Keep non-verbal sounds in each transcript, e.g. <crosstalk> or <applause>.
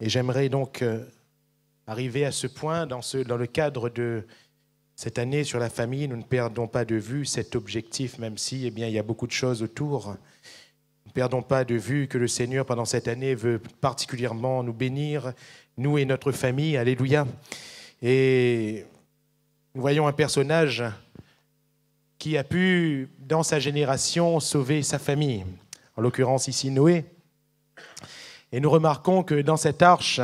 Et j'aimerais donc euh, arriver à ce point dans, ce, dans le cadre de cette année sur la famille. Nous ne perdons pas de vue cet objectif, même si eh bien, il y a beaucoup de choses autour. Nous Ne perdons pas de vue que le Seigneur, pendant cette année, veut particulièrement nous bénir, nous et notre famille. Alléluia. Et nous voyons un personnage qui a pu, dans sa génération, sauver sa famille. En l'occurrence, ici, Noé. Et nous remarquons que dans cette arche,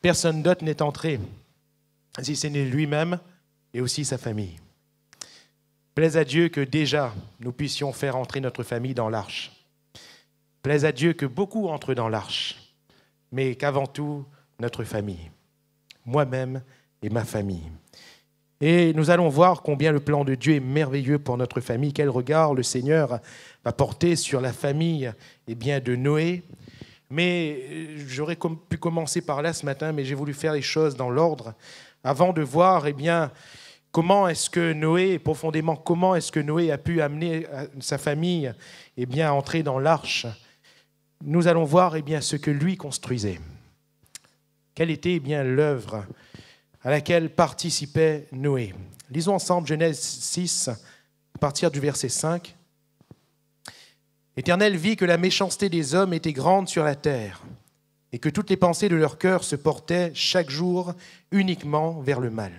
personne d'autre n'est entré, si ce n'est lui-même et aussi sa famille. Plaise à Dieu que déjà nous puissions faire entrer notre famille dans l'arche. Plaise à Dieu que beaucoup entrent dans l'arche, mais qu'avant tout, notre famille, moi-même et ma famille. Et nous allons voir combien le plan de Dieu est merveilleux pour notre famille, quel regard le Seigneur va porter sur la famille et eh bien, de Noé, mais euh, j'aurais pu commencer par là ce matin, mais j'ai voulu faire les choses dans l'ordre avant de voir, eh bien, comment est-ce que Noé, profondément, comment est-ce que Noé a pu amener euh, sa famille, eh bien, à entrer dans l'arche. Nous allons voir, eh bien, ce que lui construisait. Quelle était, eh bien, l'œuvre à laquelle participait Noé Lisons ensemble Genèse 6, à partir du verset 5. L'Éternel vit que la méchanceté des hommes était grande sur la terre, et que toutes les pensées de leur cœur se portaient chaque jour uniquement vers le mal.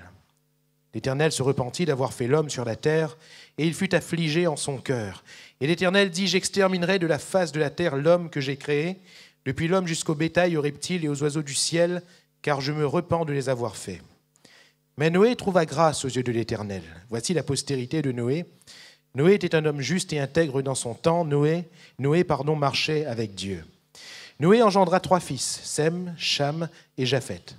L'Éternel se repentit d'avoir fait l'homme sur la terre, et il fut affligé en son cœur. Et l'Éternel dit, J'exterminerai de la face de la terre l'homme que j'ai créé, depuis l'homme jusqu'au bétail, aux reptiles et aux oiseaux du ciel, car je me repens de les avoir faits. Mais Noé trouva grâce aux yeux de l'Éternel. Voici la postérité de Noé. Noé était un homme juste et intègre dans son temps. Noé, Noé pardon, marchait avec Dieu. Noé engendra trois fils, Sem, Cham et Japheth.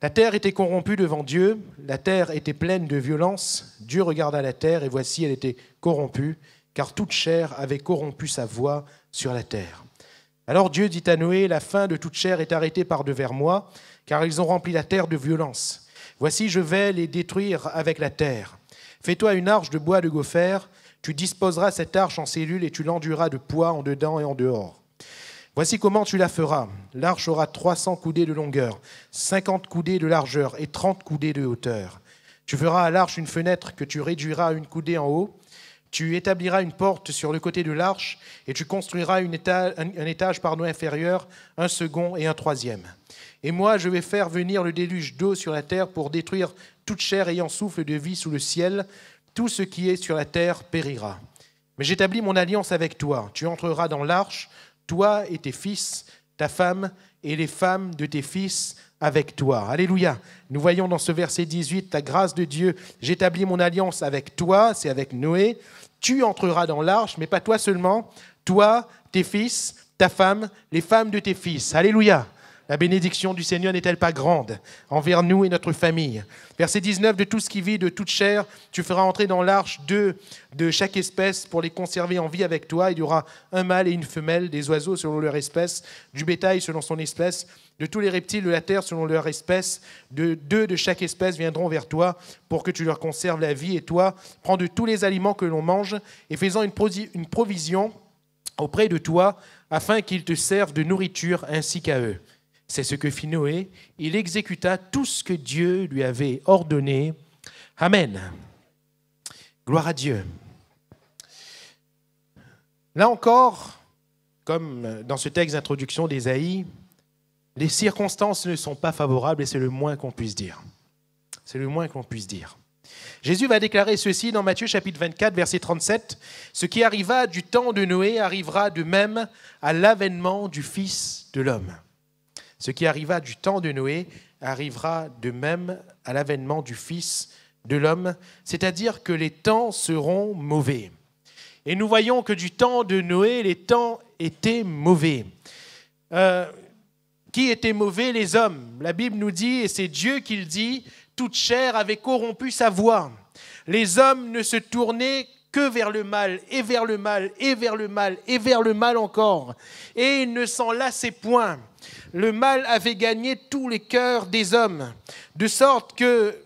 La terre était corrompue devant Dieu, la terre était pleine de violence. Dieu regarda la terre et voici, elle était corrompue, car toute chair avait corrompu sa voix sur la terre. Alors Dieu dit à Noé, La fin de toute chair est arrêtée par devers moi, car ils ont rempli la terre de violence. Voici, je vais les détruire avec la terre. Fais-toi une arche de bois de gofer tu disposeras cette arche en cellules et tu l'enduras de poids en dedans et en dehors. Voici comment tu la feras. L'arche aura 300 coudées de longueur, 50 coudées de largeur et 30 coudées de hauteur. Tu feras à l'arche une fenêtre que tu réduiras à une coudée en haut. Tu établiras une porte sur le côté de l'arche et tu construiras une étage, un, étage inférieur, un second et un troisième. Et moi, je vais faire venir le déluge d'eau sur la terre pour détruire toute chair ayant souffle de vie sous le ciel, tout ce qui est sur la terre périra. Mais j'établis mon alliance avec toi. Tu entreras dans l'arche, toi et tes fils, ta femme et les femmes de tes fils avec toi. Alléluia. Nous voyons dans ce verset 18 la grâce de Dieu. J'établis mon alliance avec toi, c'est avec Noé. Tu entreras dans l'arche, mais pas toi seulement, toi, tes fils, ta femme, les femmes de tes fils. Alléluia. La bénédiction du Seigneur n'est-elle pas grande envers nous et notre famille Verset 19, de tout ce qui vit, de toute chair, tu feras entrer dans l'arche deux de chaque espèce pour les conserver en vie avec toi. Il y aura un mâle et une femelle, des oiseaux selon leur espèce, du bétail selon son espèce, de tous les reptiles de la terre selon leur espèce. De, deux de chaque espèce viendront vers toi pour que tu leur conserves la vie. Et toi, prends de tous les aliments que l'on mange et faisant une, une provision auprès de toi afin qu'ils te servent de nourriture ainsi qu'à eux. C'est ce que fit Noé. Il exécuta tout ce que Dieu lui avait ordonné. Amen. Gloire à Dieu. Là encore, comme dans ce texte d'introduction d'Ésaïe, les circonstances ne sont pas favorables et c'est le moins qu'on puisse dire. C'est le moins qu'on puisse dire. Jésus va déclarer ceci dans Matthieu chapitre 24, verset 37. Ce qui arriva du temps de Noé arrivera de même à l'avènement du Fils de l'homme. Ce qui arriva du temps de Noé arrivera de même à l'avènement du Fils de l'homme, c'est-à-dire que les temps seront mauvais. Et nous voyons que du temps de Noé, les temps étaient mauvais. Euh, qui étaient mauvais Les hommes. La Bible nous dit, et c'est Dieu qui le dit, toute chair avait corrompu sa voix. Les hommes ne se tournaient que vers le mal, et vers le mal, et vers le mal, et vers le mal encore. Et ils ne s'en lassaient point. Le mal avait gagné tous les cœurs des hommes, de sorte que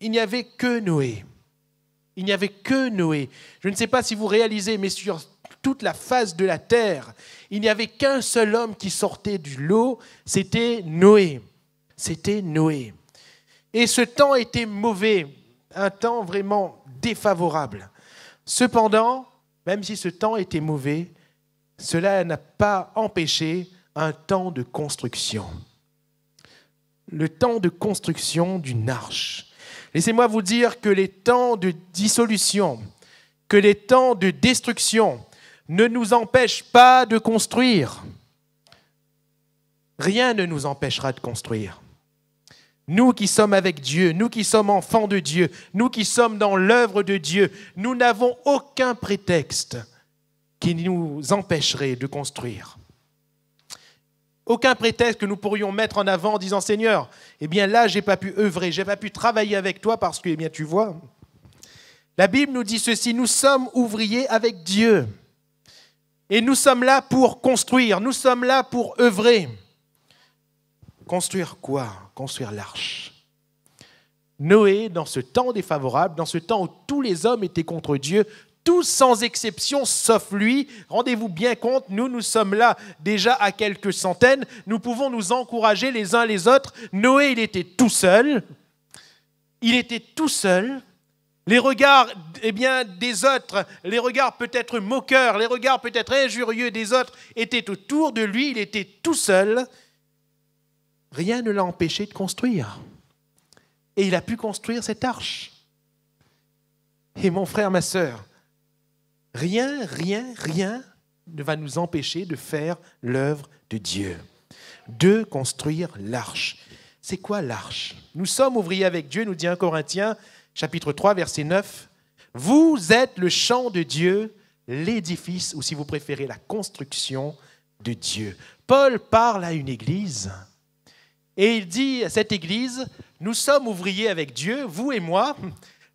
il n'y avait que Noé. Il n'y avait que Noé. Je ne sais pas si vous réalisez, mais sur toute la face de la terre, il n'y avait qu'un seul homme qui sortait du lot, c'était Noé. C'était Noé. Et ce temps était mauvais, un temps vraiment défavorable. Cependant, même si ce temps était mauvais, cela n'a pas empêché un temps de construction. Le temps de construction d'une arche. Laissez-moi vous dire que les temps de dissolution, que les temps de destruction ne nous empêchent pas de construire. Rien ne nous empêchera de construire. Nous qui sommes avec Dieu, nous qui sommes enfants de Dieu, nous qui sommes dans l'œuvre de Dieu, nous n'avons aucun prétexte qui nous empêcherait de construire aucun prétexte que nous pourrions mettre en avant en disant Seigneur, eh bien là, je n'ai pas pu œuvrer, n'ai pas pu travailler avec toi parce que, eh bien, tu vois. La Bible nous dit ceci nous sommes ouvriers avec Dieu. Et nous sommes là pour construire, nous sommes là pour œuvrer. Construire quoi Construire l'arche. Noé, dans ce temps défavorable, dans ce temps où tous les hommes étaient contre Dieu, tous sans exception, sauf lui. Rendez-vous bien compte, nous, nous sommes là déjà à quelques centaines. Nous pouvons nous encourager les uns les autres. Noé, il était tout seul. Il était tout seul. Les regards eh bien, des autres, les regards peut-être moqueurs, les regards peut-être injurieux des autres étaient autour de lui. Il était tout seul. Rien ne l'a empêché de construire. Et il a pu construire cette arche. Et mon frère, ma sœur, Rien, rien, rien ne va nous empêcher de faire l'œuvre de Dieu. de construire l'arche. C'est quoi l'arche Nous sommes ouvriers avec Dieu, nous dit 1 Corinthiens chapitre 3 verset 9. Vous êtes le champ de Dieu, l'édifice, ou si vous préférez, la construction de Dieu. Paul parle à une église et il dit à cette église, nous sommes ouvriers avec Dieu, vous et moi,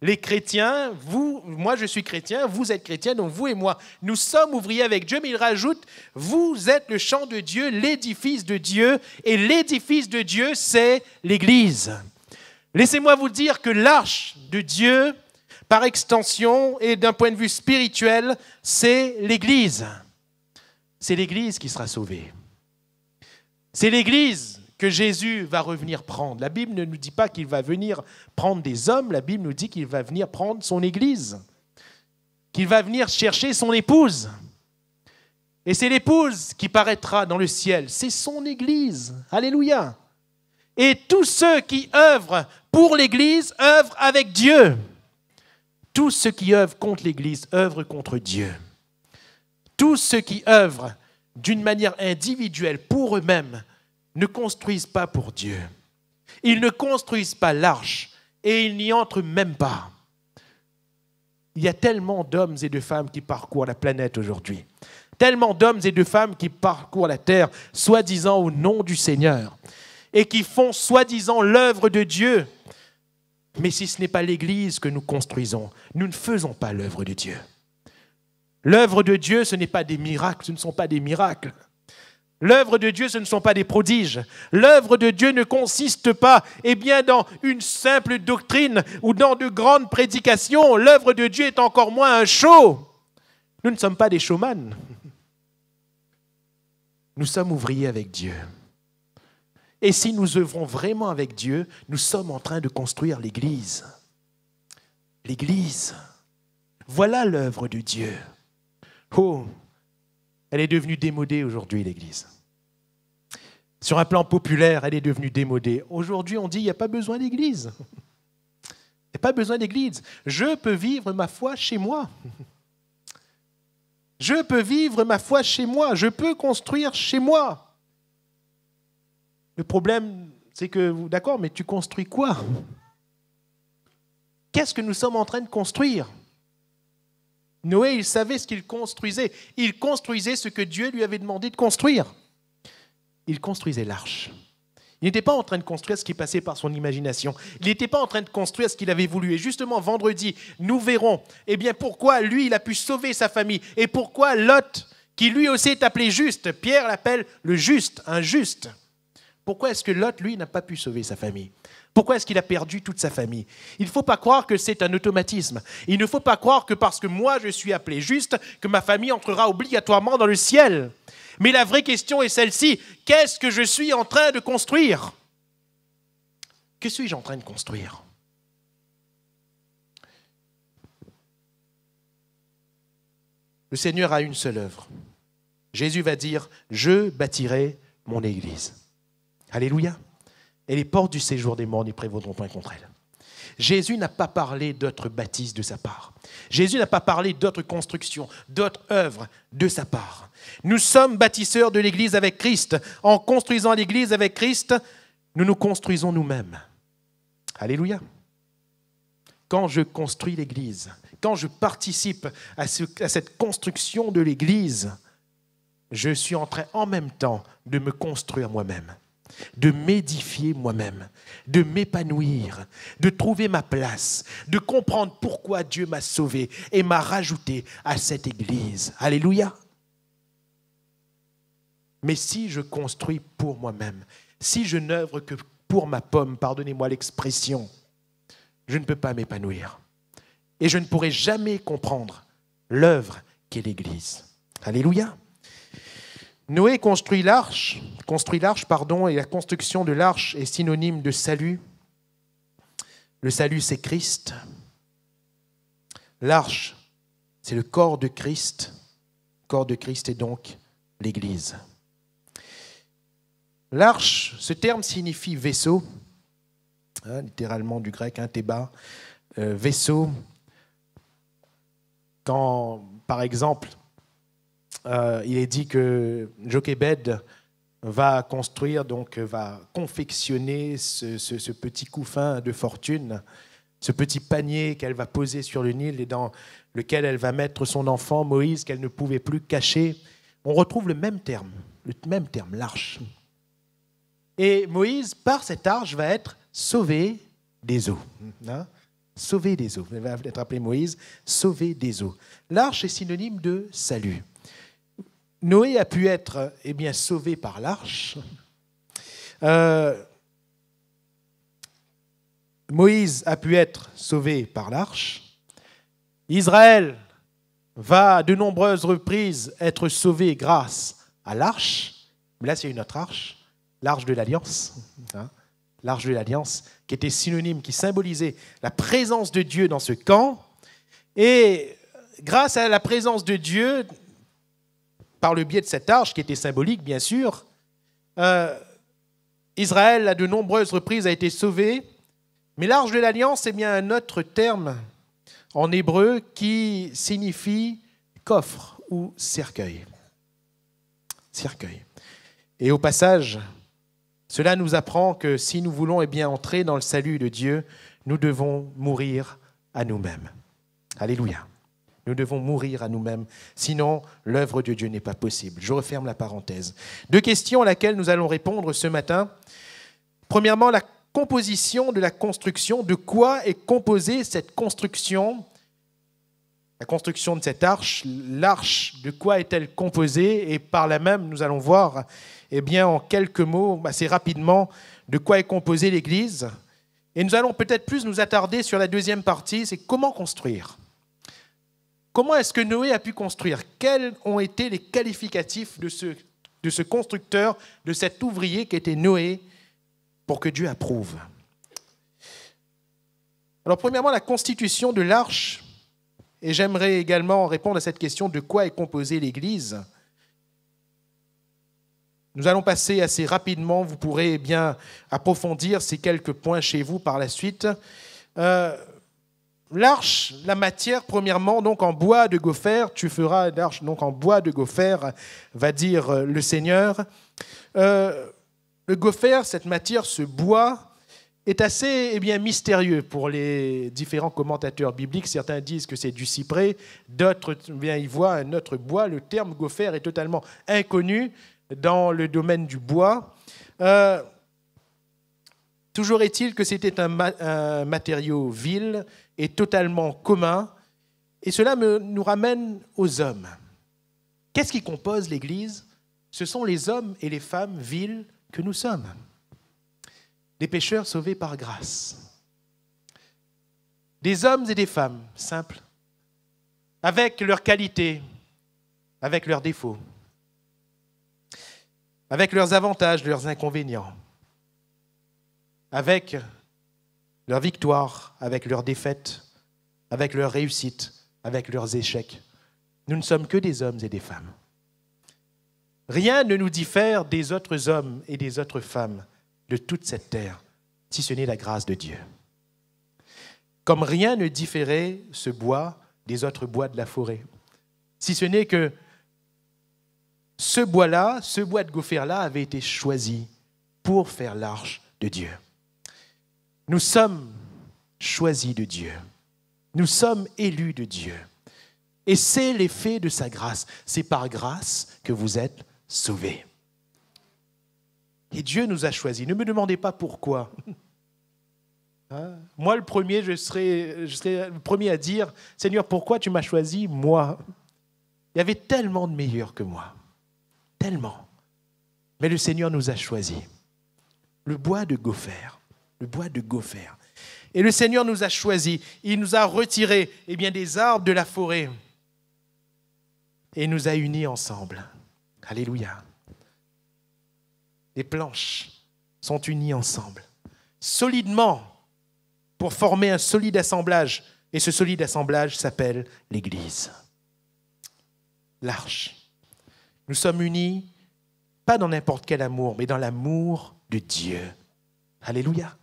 les chrétiens, vous, moi je suis chrétien, vous êtes chrétien, donc vous et moi, nous sommes ouvriers avec Dieu, mais il rajoute, vous êtes le champ de Dieu, l'édifice de Dieu, et l'édifice de Dieu, c'est l'Église. Laissez-moi vous dire que l'arche de Dieu, par extension et d'un point de vue spirituel, c'est l'Église. C'est l'Église qui sera sauvée. C'est l'Église que Jésus va revenir prendre. La Bible ne nous dit pas qu'il va venir prendre des hommes, la Bible nous dit qu'il va venir prendre son Église, qu'il va venir chercher son épouse. Et c'est l'épouse qui paraîtra dans le ciel, c'est son Église. Alléluia. Et tous ceux qui œuvrent pour l'Église œuvrent avec Dieu. Tous ceux qui œuvrent contre l'Église œuvrent contre Dieu. Tous ceux qui œuvrent d'une manière individuelle pour eux-mêmes ne construisent pas pour Dieu. Ils ne construisent pas l'arche et ils n'y entrent même pas. Il y a tellement d'hommes et de femmes qui parcourent la planète aujourd'hui. Tellement d'hommes et de femmes qui parcourent la terre, soi-disant au nom du Seigneur, et qui font soi-disant l'œuvre de Dieu. Mais si ce n'est pas l'Église que nous construisons, nous ne faisons pas l'œuvre de Dieu. L'œuvre de Dieu, ce n'est pas des miracles, ce ne sont pas des miracles. L'œuvre de Dieu, ce ne sont pas des prodiges. L'œuvre de Dieu ne consiste pas eh bien, dans une simple doctrine ou dans de grandes prédications. L'œuvre de Dieu est encore moins un show. Nous ne sommes pas des showman. Nous sommes ouvriers avec Dieu. Et si nous œuvrons vraiment avec Dieu, nous sommes en train de construire l'Église. L'Église. Voilà l'œuvre de Dieu. Oh, elle est devenue démodée aujourd'hui, l'Église. Sur un plan populaire, elle est devenue démodée. Aujourd'hui, on dit il n'y a pas besoin d'église. Il n'y a pas besoin d'église. Je peux vivre ma foi chez moi. Je peux vivre ma foi chez moi. Je peux construire chez moi. Le problème, c'est que, d'accord, mais tu construis quoi Qu'est-ce que nous sommes en train de construire Noé, il savait ce qu'il construisait. Il construisait ce que Dieu lui avait demandé de construire il construisait l'arche. Il n'était pas en train de construire ce qui passait par son imagination. Il n'était pas en train de construire ce qu'il avait voulu. Et justement, vendredi, nous verrons eh bien, pourquoi lui, il a pu sauver sa famille. Et pourquoi Lot, qui lui aussi est appelé juste, Pierre l'appelle le juste, un juste. Pourquoi est-ce que Lot, lui, n'a pas pu sauver sa famille pourquoi est-ce qu'il a perdu toute sa famille Il ne faut pas croire que c'est un automatisme. Il ne faut pas croire que parce que moi je suis appelé juste, que ma famille entrera obligatoirement dans le ciel. Mais la vraie question est celle-ci. Qu'est-ce que je suis en train de construire Que suis-je en train de construire Le Seigneur a une seule œuvre. Jésus va dire, je bâtirai mon Église. Alléluia. Et les portes du séjour des morts n'y prévaudront point contre elle. Jésus n'a pas parlé d'autres bâtisses de sa part. Jésus n'a pas parlé d'autres constructions, d'autres œuvres de sa part. Nous sommes bâtisseurs de l'Église avec Christ. En construisant l'Église avec Christ, nous nous construisons nous-mêmes. Alléluia. Quand je construis l'Église, quand je participe à, cette construction de l'Église, je suis en train en même temps de me construire moi-même, de m'édifier moi-même, de m'épanouir, de trouver ma place, de comprendre pourquoi Dieu m'a sauvé et m'a rajouté à cette Église. Alléluia. Mais si je construis pour moi-même, si je n'œuvre que pour ma pomme, pardonnez-moi l'expression, je ne peux pas m'épanouir. Et je ne pourrai jamais comprendre l'œuvre qu'est l'Église. Alléluia. Noé construit l'arche, construit l'arche, pardon, et la construction de l'arche est synonyme de salut. Le salut, c'est Christ. L'arche, c'est le corps de Christ. Le corps de Christ est donc l'Église. L'arche, ce terme signifie vaisseau, hein, littéralement du grec, un hein, euh, vaisseau. Quand, par exemple, euh, il est dit que Jochebed va construire, donc va confectionner ce, petit couffin de fortune, ce petit panier qu'elle va poser sur le Nil et dans lequel elle va mettre son enfant Moïse qu'elle ne pouvait plus cacher. On retrouve le même terme, le même terme, l'arche. Et Moïse, par cette arche, va être sauvé des eaux. Hein? hein? Sauvé des eaux. Il va être appelé Moïse, sauvé des eaux. L'arche est synonyme de salut. Noé a pu être eh bien, sauvé par l'arche. Euh, Moïse a pu être sauvé par l'arche. Israël va de nombreuses reprises être sauvé grâce à l'arche. Là, c'est une autre arche l'arche de l'Alliance, hein, de l'Alliance, qui était synonyme, qui symbolisait la présence de Dieu dans ce camp. Et grâce à la présence de Dieu, par le biais de cette arche, qui était symbolique, bien sûr, euh, Israël, à de nombreuses reprises, a été sauvé. Mais l'arche de l'Alliance, c'est bien un autre terme en hébreu qui signifie coffre ou cercueil. Cercueil. Et au passage, cela nous apprend que si nous voulons eh bien, entrer dans le salut de Dieu, nous devons mourir à nous-mêmes. Alléluia. Nous devons mourir à nous-mêmes, sinon l'œuvre de Dieu n'est pas possible. Je referme la parenthèse. Deux questions à laquelle nous allons répondre ce matin. Premièrement, la composition de la construction. De quoi est composée cette construction La construction de cette arche. L'arche, de quoi est-elle composée Et par là même, nous allons voir eh bien, en quelques mots, assez bah, rapidement, de quoi est composée l'Église. Et nous allons peut-être plus nous attarder sur la deuxième partie, c'est comment construire. Comment est-ce que Noé a pu construire Quels ont été les qualificatifs de ce, de ce constructeur, de cet ouvrier qui était Noé, pour que Dieu approuve Alors premièrement, la constitution de l'arche, et j'aimerais également répondre à cette question de quoi est composée l'Église nous allons passer assez rapidement, vous pourrez bien approfondir ces quelques points chez vous par la suite. Euh, l'arche, la matière, premièrement, donc en bois de gopher, tu feras l'arche donc en bois de gopher, va dire euh, le Seigneur. Euh, le gopher, cette matière, ce bois, est assez eh bien, mystérieux pour les différents commentateurs bibliques. Certains disent que c'est du cyprès, d'autres eh bien, y voient un autre bois. Le terme gopher est totalement inconnu dans le domaine du bois. Euh, toujours est-il que c'était un, matériau vil et totalement commun, et cela nous ramène aux hommes. Qu'est-ce qui compose l'Église Ce sont les hommes et les femmes vils que nous sommes, des pécheurs sauvés par grâce, des hommes et des femmes simples, avec leurs qualités, avec leurs défauts, avec leurs avantages, leurs inconvénients, avec leurs victoires, avec leurs défaites, avec leurs réussites, avec leurs échecs. Nous ne sommes que des hommes et des femmes. Rien ne nous diffère des autres hommes et des autres femmes de toute cette terre, si ce n'est la grâce de Dieu. Comme rien ne différait ce bois des autres bois de la forêt, si ce n'est que ce bois-là, ce bois de gopher-là avait été choisi pour faire l'arche de Dieu. Nous sommes choisis de Dieu. Nous sommes élus de Dieu. Et c'est l'effet de sa grâce. C'est par grâce que vous êtes sauvés. Et Dieu nous a choisis. Ne me demandez pas pourquoi. <laughs> Hein? moi, le premier, je serais, je serais le premier à dire, Seigneur, pourquoi tu m'as choisi, moi Il y avait tellement de meilleurs que moi tellement. Mais le Seigneur nous a choisis. Le bois de Gopher, le bois de Gopher. Et le Seigneur nous a choisis, il nous a retirés eh bien, des arbres de la forêt et nous a unis ensemble. Alléluia. Les planches sont unies ensemble, solidement, pour former un solide assemblage. Et ce solide assemblage s'appelle l'Église. L'arche nous sommes unis, pas dans n'importe quel amour, mais dans l'amour de Dieu. Alléluia.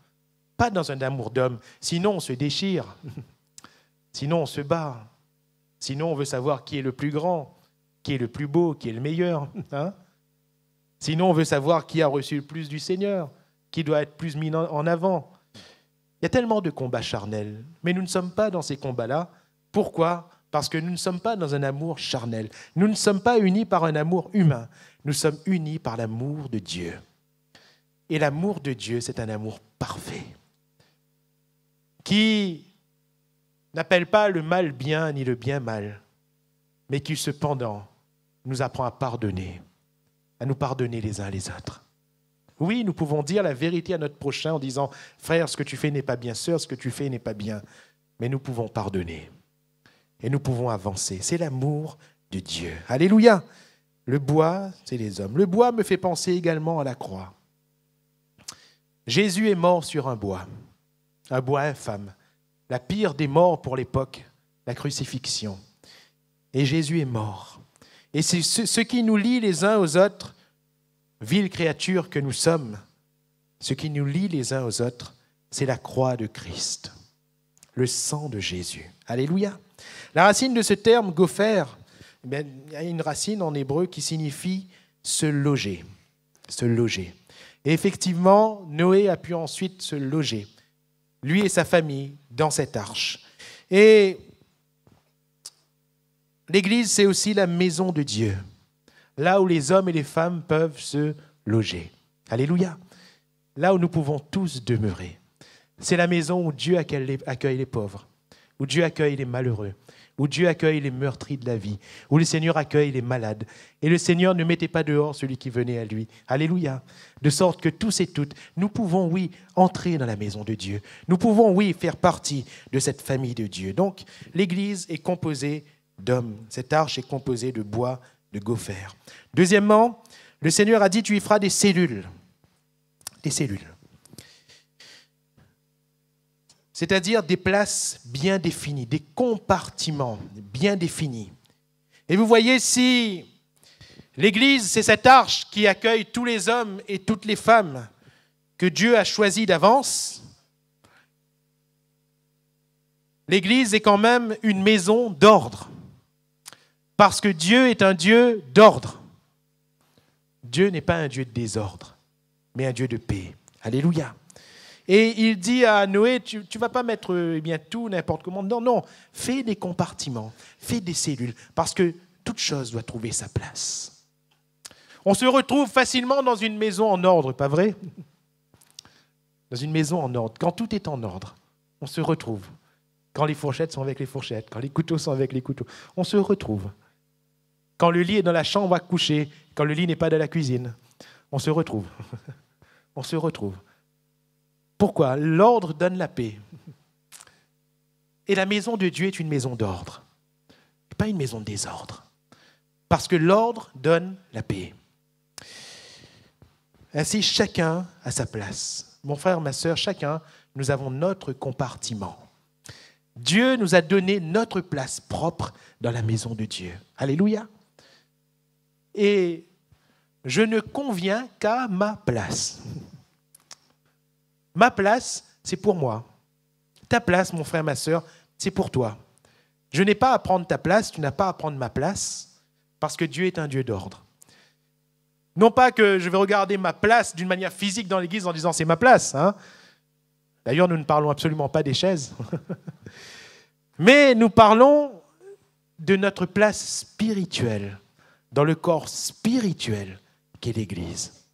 Pas dans un amour d'homme. Sinon, on se déchire. <laughs> Sinon, on se bat. Sinon, on veut savoir qui est le plus grand, qui est le plus beau, qui est le meilleur. <laughs> Hein. Sinon, on veut savoir qui a reçu le plus du Seigneur, qui doit être plus mis en avant. Il y a tellement de combats charnels, mais nous ne sommes pas dans ces combats-là. Pourquoi parce que nous ne sommes pas dans un amour charnel. Nous ne sommes pas unis par un amour humain. Nous sommes unis par l'amour de Dieu. Et l'amour de Dieu, c'est un amour parfait. Qui n'appelle pas le mal bien ni le bien mal, mais qui cependant nous apprend à pardonner, à nous pardonner les uns les autres. Oui, nous pouvons dire la vérité à notre prochain en disant, frère, ce que tu fais n'est pas bien, sœur, ce que tu fais n'est pas bien, mais nous pouvons pardonner et nous pouvons avancer. C'est l'amour de Dieu. Alléluia. Le bois, c'est les hommes. Le bois me fait penser également à la croix. Jésus est mort sur un bois, un bois infâme, la pire des morts pour l'époque, la crucifixion. Et Jésus est mort. Et c'est ce qui nous lie les uns aux autres, vile créature que nous sommes, ce qui nous lie les uns aux autres, c'est la croix de Christ, le sang de Jésus. Alléluia. La racine de ce terme, gopher, eh il y a une racine en hébreu qui signifie se loger. Se loger. Et effectivement, Noé a pu ensuite se loger, lui et sa famille, dans cette arche. Et l'Église, c'est aussi la maison de Dieu, là où les hommes et les femmes peuvent se loger. Alléluia. Là où nous pouvons tous demeurer. C'est la maison où Dieu accueille les pauvres où Dieu accueille les malheureux, où Dieu accueille les meurtris de la vie, où le Seigneur accueille les malades. Et le Seigneur ne mettait pas dehors celui qui venait à lui. Alléluia. De sorte que tous et toutes, nous pouvons, oui, entrer dans la maison de Dieu. Nous pouvons, oui, faire partie de cette famille de Dieu. Donc, l'Église est composée d'hommes. Cette arche est composée de bois, de gopher Deuxièmement, le Seigneur a dit, tu y feras des cellules. Des cellules c'est-à-dire des places bien définies, des compartiments bien définis. Et vous voyez, si l'Église, c'est cette arche qui accueille tous les hommes et toutes les femmes que Dieu a choisis d'avance, l'Église est quand même une maison d'ordre, parce que Dieu est un Dieu d'ordre. Dieu n'est pas un Dieu de désordre, mais un Dieu de paix. Alléluia. Et il dit à Noé, tu ne vas pas mettre eh tout n'importe comment. Non, non, fais des compartiments, fais des cellules, parce que toute chose doit trouver sa place. On se retrouve facilement dans une maison en ordre, pas vrai Dans une maison en ordre. Quand tout est en ordre, on se retrouve. Quand les fourchettes sont avec les fourchettes, quand les couteaux sont avec les couteaux, on se retrouve. Quand le lit est dans la chambre à coucher, quand le lit n'est pas dans la cuisine, on se retrouve. <laughs> on se retrouve. Pourquoi L'ordre donne la paix. Et la maison de Dieu est une maison d'ordre, pas une maison de désordre. Parce que l'ordre donne la paix. Ainsi, chacun à sa place. Mon frère, ma soeur, chacun, nous avons notre compartiment. Dieu nous a donné notre place propre dans la maison de Dieu. Alléluia. Et je ne conviens qu'à ma place. Ma place, c'est pour moi. Ta place, mon frère, ma sœur, c'est pour toi. Je n'ai pas à prendre ta place, tu n'as pas à prendre ma place, parce que Dieu est un Dieu d'ordre. Non pas que je vais regarder ma place d'une manière physique dans l'Église en disant c'est ma place. Hein. D'ailleurs, nous ne parlons absolument pas des chaises. <laughs> Mais nous parlons de notre place spirituelle, dans le corps spirituel qu'est l'Église.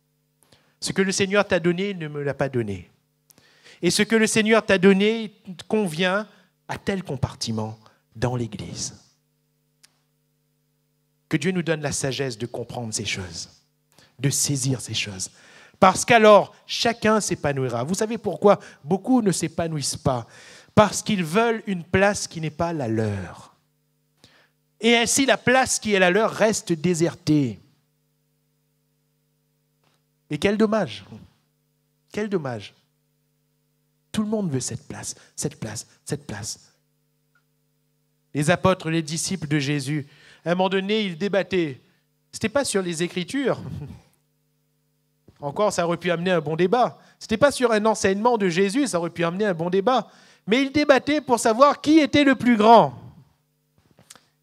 Ce que le Seigneur t'a donné, il ne me l'a pas donné. Et ce que le Seigneur t'a donné convient à tel compartiment dans l'Église. Que Dieu nous donne la sagesse de comprendre ces choses, de saisir ces choses. Parce qu'alors, chacun s'épanouira. Vous savez pourquoi beaucoup ne s'épanouissent pas Parce qu'ils veulent une place qui n'est pas la leur. Et ainsi, la place qui est la leur reste désertée. Et quel dommage Quel dommage tout le monde veut cette place, cette place, cette place. Les apôtres, les disciples de Jésus, à un moment donné, ils débattaient. Ce n'était pas sur les Écritures. <laughs> Encore, ça aurait pu amener un bon débat. Ce n'était pas sur un enseignement de Jésus, ça aurait pu amener un bon débat. Mais ils débattaient pour savoir qui était le plus grand.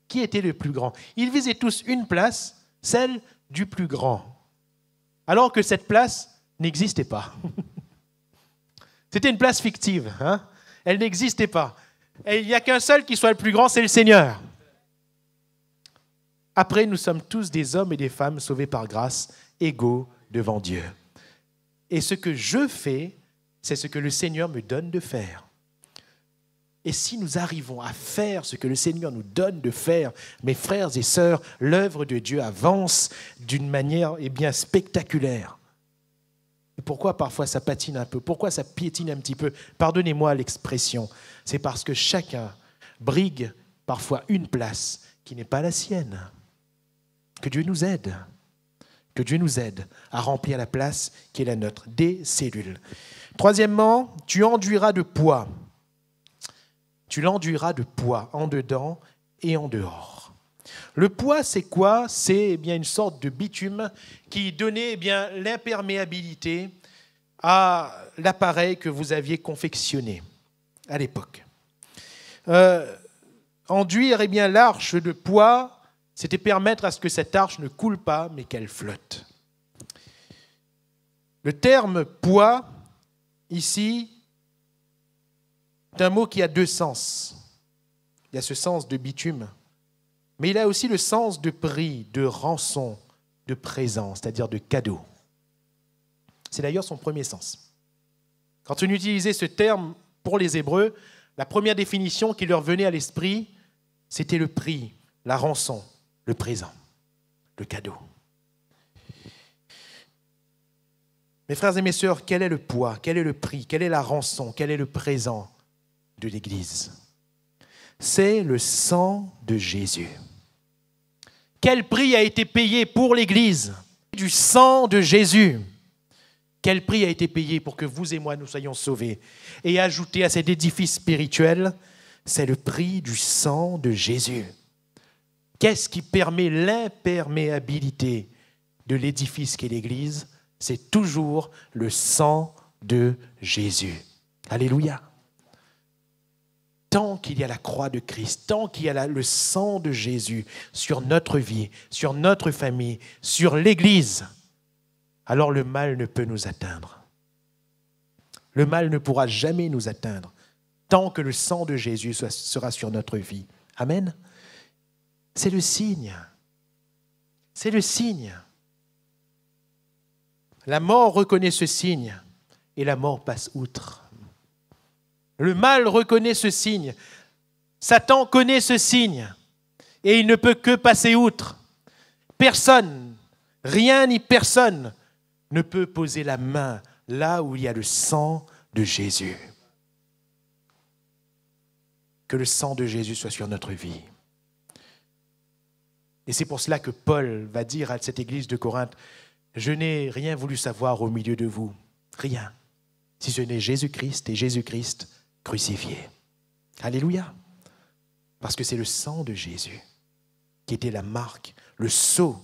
Qui était le plus grand Ils visaient tous une place, celle du plus grand. Alors que cette place n'existait pas. <laughs> C'était une place fictive. Hein. Elle n'existait pas. Et il n'y a qu'un seul qui soit le plus grand, c'est le Seigneur. Après, nous sommes tous des hommes et des femmes sauvés par grâce, égaux devant Dieu. Et ce que je fais, c'est ce que le Seigneur me donne de faire. Et si nous arrivons à faire ce que le Seigneur nous donne de faire, mes frères et sœurs, l'œuvre de Dieu avance d'une manière eh bien, spectaculaire pourquoi parfois ça patine un peu Pourquoi ça piétine un petit peu Pardonnez-moi l'expression. C'est parce que chacun brigue parfois une place qui n'est pas la sienne. Que Dieu nous aide. Que Dieu nous aide à remplir la place qui est la nôtre, des cellules. Troisièmement, tu enduiras de poids. Tu l'enduiras de poids en dedans et en dehors. Le poids, c'est quoi C'est eh bien une sorte de bitume qui donnait eh bien l'imperméabilité à l'appareil que vous aviez confectionné à l'époque. Euh, enduire eh bien l'arche de poids, c'était permettre à ce que cette arche ne coule pas, mais qu'elle flotte. Le terme poids, ici, est un mot qui a deux sens. Il y a ce sens de bitume, mais il a aussi le sens de prix, de rançon, de présent, c'est-à-dire de cadeau. C'est d'ailleurs son premier sens. Quand on utilisait ce terme pour les Hébreux, la première définition qui leur venait à l'esprit, c'était le prix, la rançon, le présent, le cadeau. Mes frères et mes sœurs, quel est le poids, quel est le prix, quelle est la rançon, quel est le présent de l'Église C'est le sang de Jésus. Quel prix a été payé pour l'Église Du sang de Jésus. Quel prix a été payé pour que vous et moi nous soyons sauvés Et ajouté à cet édifice spirituel, c'est le prix du sang de Jésus. Qu'est-ce qui permet l'imperméabilité de l'édifice qu'est l'Église C'est toujours le sang de Jésus. Alléluia tant qu'il y a la croix de Christ, tant qu'il y a le sang de Jésus sur notre vie, sur notre famille, sur l'Église, alors le mal ne peut nous atteindre. Le mal ne pourra jamais nous atteindre tant que le sang de Jésus sera sur notre vie. Amen. C'est le signe. C'est le signe. La mort reconnaît ce signe et la mort passe outre. Le mal reconnaît ce signe. Satan connaît ce signe et il ne peut que passer outre. Personne, rien ni personne ne peut poser la main là où il y a le sang de Jésus. Que le sang de Jésus soit sur notre vie. Et c'est pour cela que Paul va dire à cette église de Corinthe, je n'ai rien voulu savoir au milieu de vous, rien, si ce n'est Jésus-Christ et Jésus-Christ crucifié. Alléluia. Parce que c'est le sang de Jésus qui était la marque, le sceau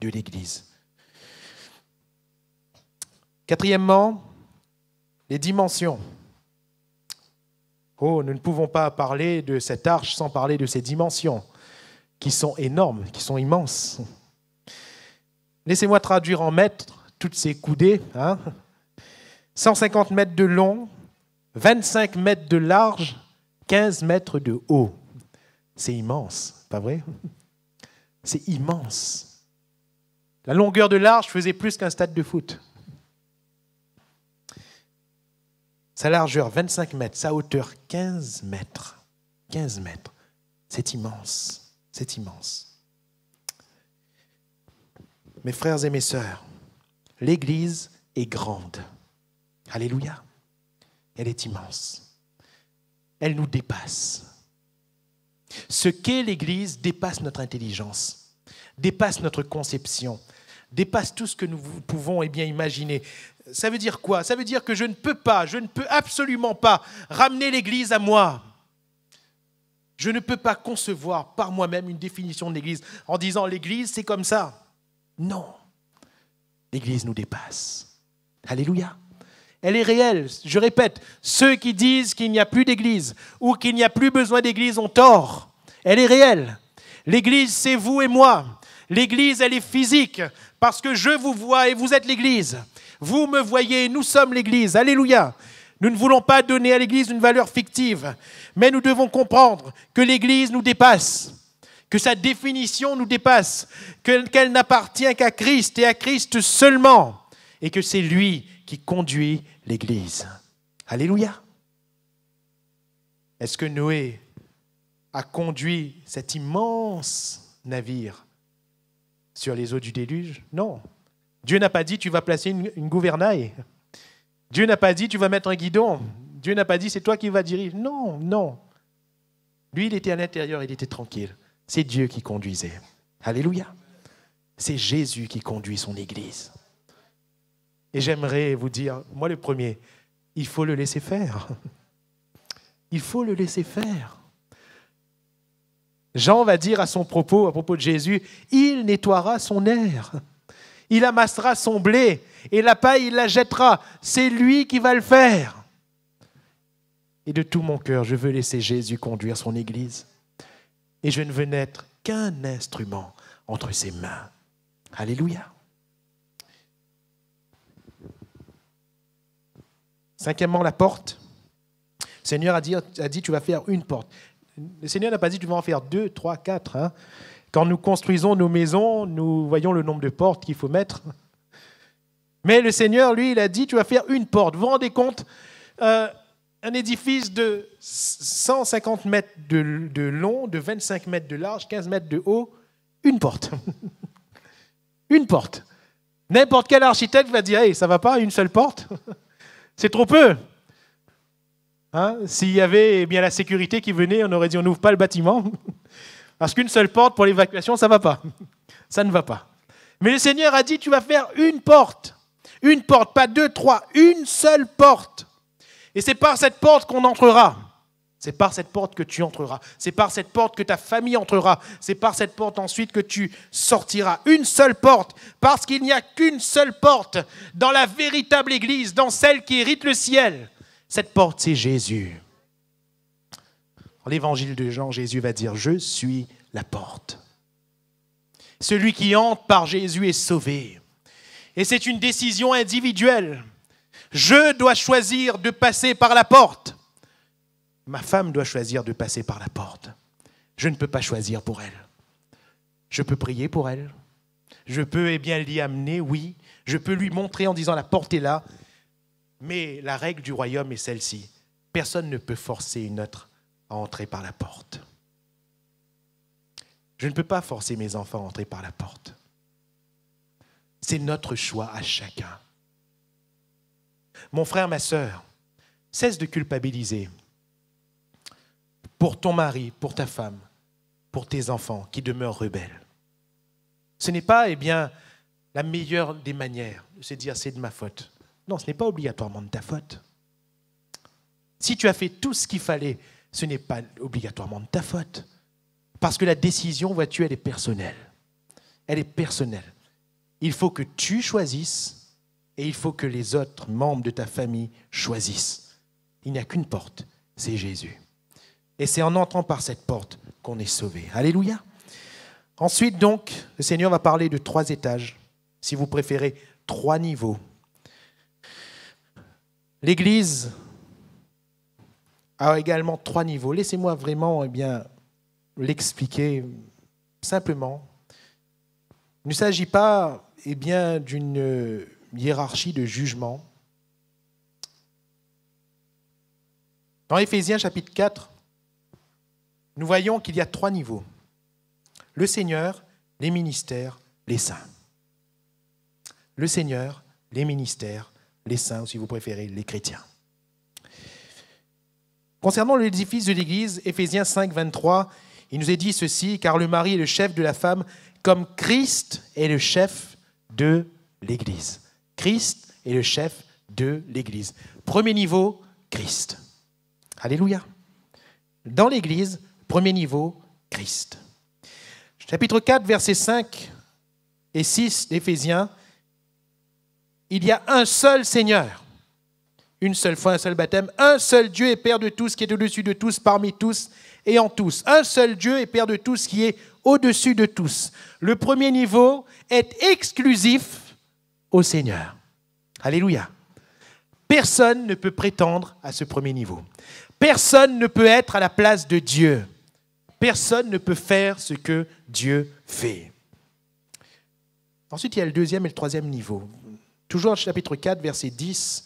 de l'Église. Quatrièmement, les dimensions. Oh, nous ne pouvons pas parler de cette arche sans parler de ses dimensions, qui sont énormes, qui sont immenses. Laissez-moi traduire en mètres toutes ces coudées. 150 hein. mètres de long, 25 mètres de large, 15 mètres de haut. C'est immense, pas vrai C'est immense. La longueur de large faisait plus qu'un stade de foot. Sa largeur, 25 mètres, sa hauteur, 15 mètres. 15 mètres. C'est immense, c'est immense. Mes frères et mes sœurs, l'Église est grande. Alléluia elle est immense. Elle nous dépasse. Ce qu'est l'Église dépasse notre intelligence, dépasse notre conception, dépasse tout ce que nous pouvons et eh bien, imaginer. Ça veut dire quoi Ça veut dire que je ne peux pas, je ne peux absolument pas ramener l'Église à moi. Je ne peux pas concevoir par moi-même une définition de l'Église en disant l'Église, c'est comme ça. Non. L'Église nous dépasse. Alléluia. Elle est réelle. Je répète, ceux qui disent qu'il n'y a plus d'église ou qu'il n'y a plus besoin d'église ont tort. Elle est réelle. L'église, c'est vous et moi. L'église, elle est physique parce que je vous vois et vous êtes l'église. Vous me voyez, nous sommes l'église. Alléluia. Nous ne voulons pas donner à l'église une valeur fictive, mais nous devons comprendre que l'église nous dépasse que sa définition nous dépasse, qu'elle n'appartient qu'à Christ et à Christ seulement, et que c'est lui qui conduit l'Église. Alléluia. Est-ce que Noé a conduit cet immense navire sur les eaux du déluge Non. Dieu n'a pas dit tu vas placer une, gouvernaille. gouvernail. Dieu n'a pas dit tu vas mettre un guidon. Dieu n'a pas dit c'est toi qui vas diriger. Non, non. Lui, il était à l'intérieur, il était tranquille. C'est Dieu qui conduisait. Alléluia. C'est Jésus qui conduit son Église. Et j'aimerais vous dire, moi le premier, il faut le laisser faire. Il faut le laisser faire. Jean va dire à son propos, à propos de Jésus, il nettoiera son air, il amassera son blé, et la paille, il la jettera. C'est lui qui va le faire. Et de tout mon cœur, je veux laisser Jésus conduire son Église. Et je ne veux n'être qu'un instrument entre ses mains. Alléluia. Cinquièmement, la porte. Le Seigneur a dit, a dit, tu vas faire une porte. Le Seigneur n'a pas dit, tu vas en faire deux, trois, quatre. Hein. Quand nous construisons nos maisons, nous voyons le nombre de portes qu'il faut mettre. Mais le Seigneur, lui, il a dit, tu vas faire une porte. Vous vous rendez compte euh, un édifice de 150 mètres de, long, de 25 mètres de large, 15 mètres de haut, une porte. <laughs> une porte. N'importe quel architecte va dire, hey, ça va pas, une seule porte <laughs> C'est trop peu. Hein? S'il y avait eh bien, la sécurité qui venait, on aurait dit on n'ouvre pas le bâtiment. <laughs> Parce qu'une seule porte pour l'évacuation, ça ne va pas. Ça ne va pas. Mais le Seigneur a dit, tu vas faire une porte. Une porte, pas deux, trois, une seule porte. Et c'est par cette porte qu'on entrera. C'est par cette porte que tu entreras. C'est par cette porte que ta famille entrera. C'est par cette porte ensuite que tu sortiras. Une seule porte, parce qu'il n'y a qu'une seule porte dans la véritable Église, dans celle qui hérite le ciel. Cette porte, c'est Jésus. Dans l'évangile de Jean, Jésus va dire, je suis la porte. Celui qui entre par Jésus est sauvé. Et c'est une décision individuelle. Je dois choisir de passer par la porte. Ma femme doit choisir de passer par la porte. Je ne peux pas choisir pour elle. Je peux prier pour elle. Je peux eh bien l'y amener, oui. Je peux lui montrer en disant la porte est là. Mais la règle du royaume est celle-ci. Personne ne peut forcer une autre à entrer par la porte. Je ne peux pas forcer mes enfants à entrer par la porte. C'est notre choix à chacun. Mon frère, ma sœur, cesse de culpabiliser pour ton mari, pour ta femme, pour tes enfants qui demeurent rebelles. Ce n'est pas, eh bien, la meilleure des manières de se dire c'est de ma faute. Non, ce n'est pas obligatoirement de ta faute. Si tu as fait tout ce qu'il fallait, ce n'est pas obligatoirement de ta faute. Parce que la décision, vois-tu, elle est personnelle. Elle est personnelle. Il faut que tu choisisses et il faut que les autres membres de ta famille choisissent. Il n'y a qu'une porte, c'est Jésus. Et c'est en entrant par cette porte qu'on est sauvé. Alléluia. Ensuite, donc, le Seigneur va parler de trois étages, si vous préférez, trois niveaux. L'Église a également trois niveaux. Laissez-moi vraiment eh bien, l'expliquer simplement. Il ne s'agit pas eh bien, d'une hiérarchie de jugement. Dans Éphésiens chapitre 4, nous voyons qu'il y a trois niveaux. Le Seigneur, les ministères, les saints. Le Seigneur, les ministères, les saints, ou si vous préférez, les chrétiens. Concernant l'édifice de l'Église, Éphésiens 5, 23, il nous est dit ceci, car le mari est le chef de la femme, comme Christ est le chef de l'Église. Christ est le chef de l'Église. Premier niveau, Christ. Alléluia. Dans l'Église, Premier niveau, Christ. Chapitre 4, versets 5 et 6 d'Éphésiens. Il y a un seul Seigneur, une seule foi, un seul baptême, un seul Dieu et Père de tous qui est au-dessus de tous, parmi tous et en tous. Un seul Dieu et Père de tous qui est au-dessus de tous. Le premier niveau est exclusif au Seigneur. Alléluia. Personne ne peut prétendre à ce premier niveau. Personne ne peut être à la place de Dieu. Personne ne peut faire ce que Dieu fait. Ensuite, il y a le deuxième et le troisième niveau. Toujours chapitre 4, verset 10,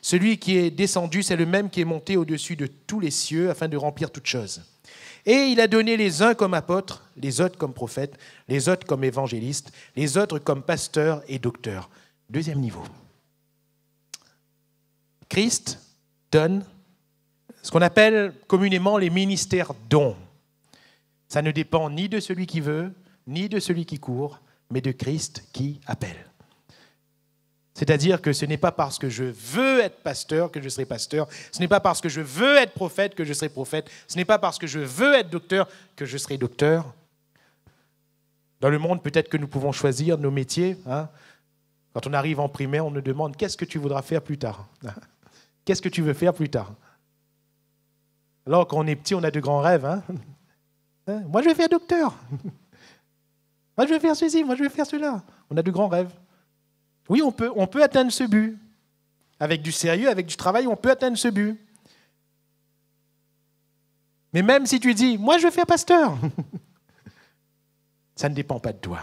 celui qui est descendu, c'est le même qui est monté au-dessus de tous les cieux afin de remplir toutes choses. Et il a donné les uns comme apôtres, les autres comme prophètes, les autres comme évangélistes, les autres comme pasteurs et docteurs. Deuxième niveau. Christ donne ce qu'on appelle communément les ministères dons. Ça ne dépend ni de celui qui veut, ni de celui qui court, mais de Christ qui appelle. C'est-à-dire que ce n'est pas parce que je veux être pasteur que je serai pasteur, ce n'est pas parce que je veux être prophète que je serai prophète, ce n'est pas parce que je veux être docteur que je serai docteur. Dans le monde, peut-être que nous pouvons choisir nos métiers. Hein. Quand on arrive en primaire, on nous demande qu'est-ce que tu voudras faire plus tard <laughs> Qu'est-ce que tu veux faire plus tard Alors, quand on est petit, on a de grands rêves. Hein Hein? moi, je vais faire docteur. <laughs> moi, je vais faire ceci, moi, je vais faire cela. On a de grands rêves. Oui, on peut, on peut atteindre ce but. Avec du sérieux, avec du travail, on peut atteindre ce but. Mais même si tu dis, moi, je vais faire pasteur, <laughs> ça ne dépend pas de toi.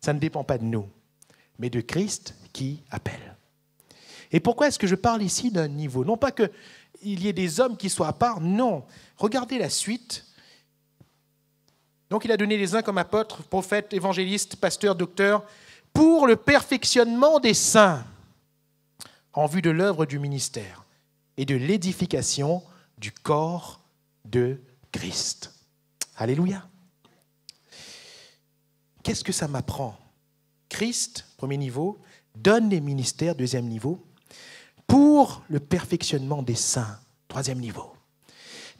Ça ne dépend pas de nous, mais de Christ qui appelle. Et pourquoi est-ce que je parle ici d'un niveau Non pas qu'il y ait des hommes qui soient à part, non. Regardez la suite donc il a donné les uns comme apôtres, prophètes, évangélistes, pasteurs, docteurs, pour le perfectionnement des saints, en vue de l'œuvre du ministère et de l'édification du corps de Christ. Alléluia. Qu'est-ce que ça m'apprend Christ, premier niveau, donne les ministères, deuxième niveau, pour le perfectionnement des saints, troisième niveau.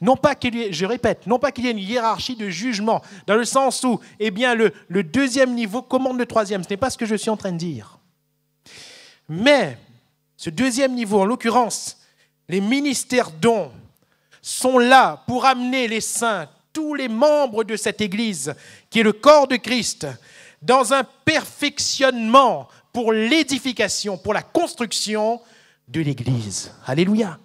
Non pas qu'il y ait, je répète, non pas qu'il y ait une hiérarchie de jugement, dans le sens où, eh bien, le, le deuxième niveau commande le troisième. Ce n'est pas ce que je suis en train de dire. Mais ce deuxième niveau, en l'occurrence, les ministères dons, sont là pour amener les saints, tous les membres de cette Église, qui est le corps de Christ, dans un perfectionnement pour l'édification, pour la construction de l'Église. Alléluia.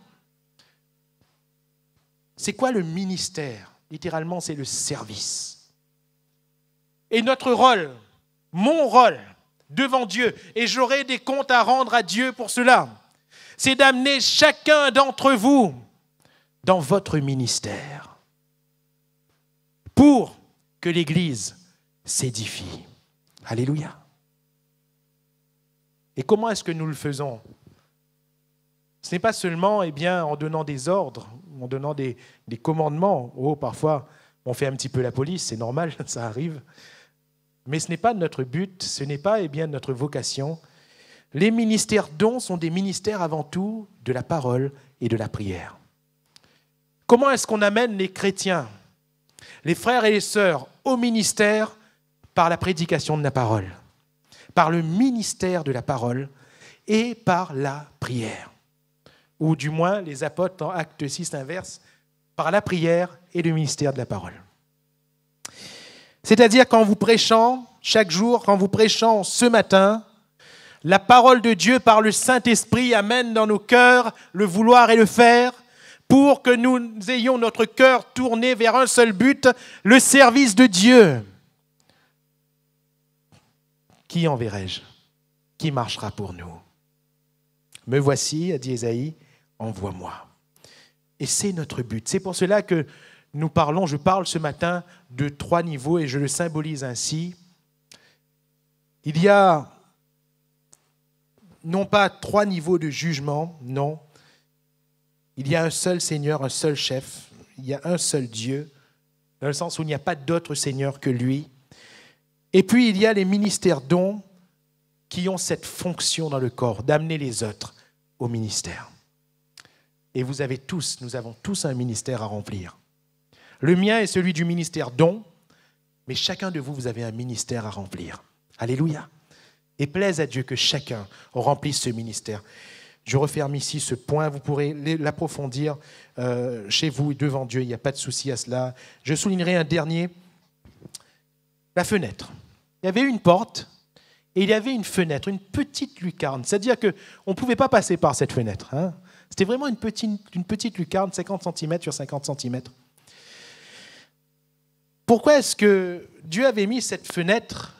C'est quoi le ministère Littéralement, c'est le service. Et notre rôle, mon rôle devant Dieu, et j'aurai des comptes à rendre à Dieu pour cela, c'est d'amener chacun d'entre vous dans votre ministère pour que l'Église s'édifie. Alléluia. Et comment est-ce que nous le faisons Ce n'est pas seulement eh bien, en donnant des ordres en donnant des, commandements. Oh, parfois, on fait un petit peu la police, c'est normal, <laughs> ça arrive. Mais ce n'est pas notre but, ce n'est pas eh bien, notre vocation. Les ministères dons sont des ministères avant tout de la parole et de la prière. Comment est-ce qu'on amène les chrétiens, les frères et les sœurs au ministère Par la prédication de la parole, par le ministère de la parole et par la prière ou du moins les apôtres en Acte 6 inverse, par la prière et le ministère de la parole. C'est-à-dire qu'en vous prêchant chaque jour, quand vous prêchant ce matin, la parole de Dieu par le Saint-Esprit amène dans nos cœurs le vouloir et le faire pour que nous ayons notre cœur tourné vers un seul but, le service de Dieu. Qui enverrai-je Qui marchera pour nous Me voici, a dit Esaïe, envoie-moi. Et c'est notre but. C'est pour cela que nous parlons, je parle ce matin de trois niveaux et je le symbolise ainsi. Il y a non pas trois niveaux de jugement, non. Il y a un seul Seigneur, un seul chef, il y a un seul Dieu, dans le sens où il n'y a pas d'autre Seigneur que lui. Et puis il y a les ministères dons qui ont cette fonction dans le corps, d'amener les autres au ministère. Et vous avez tous, nous avons tous un ministère à remplir. Le mien est celui du ministère don, mais chacun de vous, vous avez un ministère à remplir. Alléluia. Et plaise à Dieu que chacun remplisse ce ministère. Je referme ici ce point, vous pourrez l'approfondir euh, chez vous et devant Dieu, il n'y a pas de souci à cela. Je soulignerai un dernier, la fenêtre. Il y avait une porte et il y avait une fenêtre, une petite lucarne, c'est-à-dire qu'on ne pouvait pas passer par cette fenêtre. Hein. C'était vraiment une petite, lucarne, 50 cm sur 50 cm. Pourquoi est-ce que Dieu avait mis cette fenêtre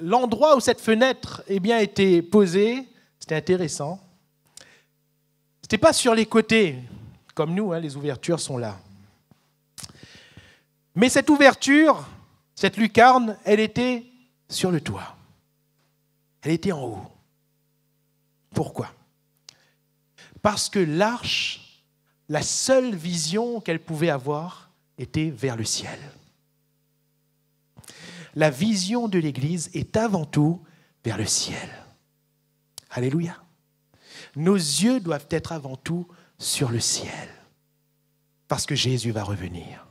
L'endroit où cette fenêtre eh bien, était posée, c'était intéressant. Ce n'était pas sur les côtés, comme nous, hein, les ouvertures sont là. Mais cette ouverture, cette lucarne, elle était sur le toit. Elle était en haut. Pourquoi parce que l'arche, la seule vision qu'elle pouvait avoir était vers le ciel. La vision de l'Église est avant tout vers le ciel. Alléluia. Nos yeux doivent être avant tout sur le ciel, parce que Jésus va revenir.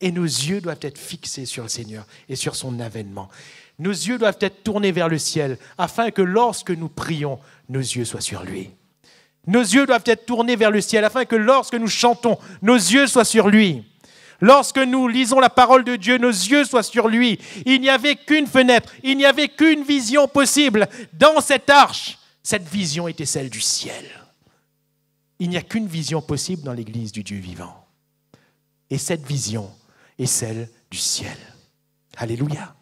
Et nos yeux doivent être fixés sur le Seigneur et sur son avènement. Nos yeux doivent être tournés vers le ciel, afin que lorsque nous prions, nos yeux soient sur lui. Nos yeux doivent être tournés vers le ciel afin que lorsque nous chantons, nos yeux soient sur lui. Lorsque nous lisons la parole de Dieu, nos yeux soient sur lui. Il n'y avait qu'une fenêtre, il n'y avait qu'une vision possible dans cette arche. Cette vision était celle du ciel. Il n'y a qu'une vision possible dans l'Église du Dieu vivant. Et cette vision est celle du ciel. Alléluia.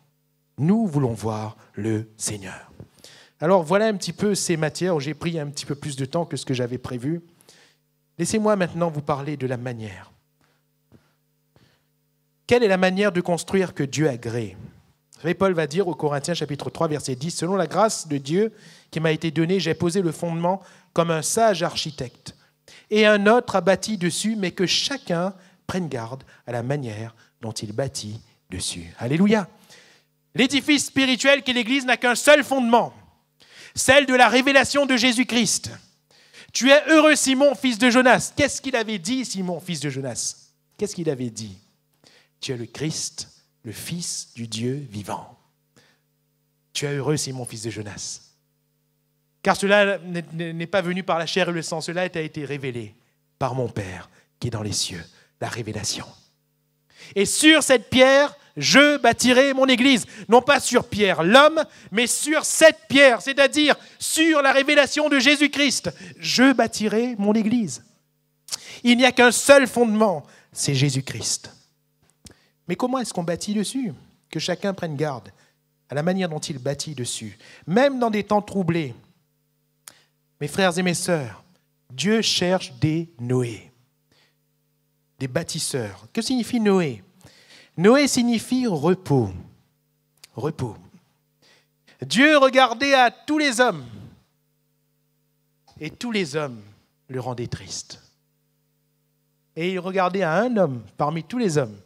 Nous voulons voir le Seigneur. Alors voilà un petit peu ces matières. où J'ai pris un petit peu plus de temps que ce que j'avais prévu. Laissez-moi maintenant vous parler de la manière. Quelle est la manière de construire que Dieu a Vous savez, Paul va dire au Corinthiens chapitre 3 verset 10, Selon la grâce de Dieu qui m'a été donnée, j'ai posé le fondement comme un sage architecte. Et un autre a bâti dessus, mais que chacun prenne garde à la manière dont il bâtit dessus. Alléluia. L'édifice spirituel qu'est l'Église n'a qu'un seul fondement, celle de la révélation de Jésus-Christ. Tu es heureux, Simon, fils de Jonas. Qu'est-ce qu'il avait dit, Simon, fils de Jonas Qu'est-ce qu'il avait dit Tu es le Christ, le Fils du Dieu vivant. Tu es heureux, Simon, fils de Jonas. Car cela n'est pas venu par la chair et le sang, cela a été révélé par mon Père qui est dans les cieux, la révélation. Et sur cette pierre, je bâtirai mon Église, non pas sur pierre l'homme, mais sur cette pierre, c'est-à-dire sur la révélation de Jésus-Christ. Je bâtirai mon Église. Il n'y a qu'un seul fondement, c'est Jésus-Christ. Mais comment est-ce qu'on bâtit dessus Que chacun prenne garde à la manière dont il bâtit dessus, même dans des temps troublés. Mes frères et mes sœurs, Dieu cherche des Noé, des bâtisseurs. Que signifie Noé Noé signifie repos. Repos. Dieu regardait à tous les hommes et tous les hommes le rendaient triste. Et il regardait à un homme parmi tous les hommes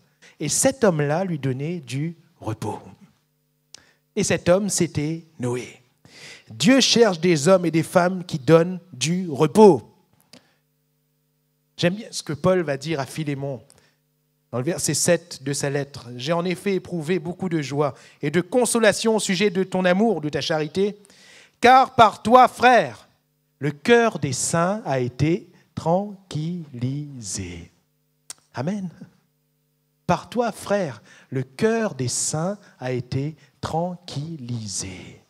et cet homme-là lui donnait du repos. Et cet homme, c'était Noé. Dieu cherche des hommes et des femmes qui donnent du repos. J'aime bien ce que Paul va dire à Philémon. Dans le verset 7 de sa lettre, J'ai en effet éprouvé beaucoup de joie et de consolation au sujet de ton amour, de ta charité, car par toi, frère, le cœur des saints a été tranquillisé. Amen. Par toi, frère, le cœur des saints a été tranquillisé.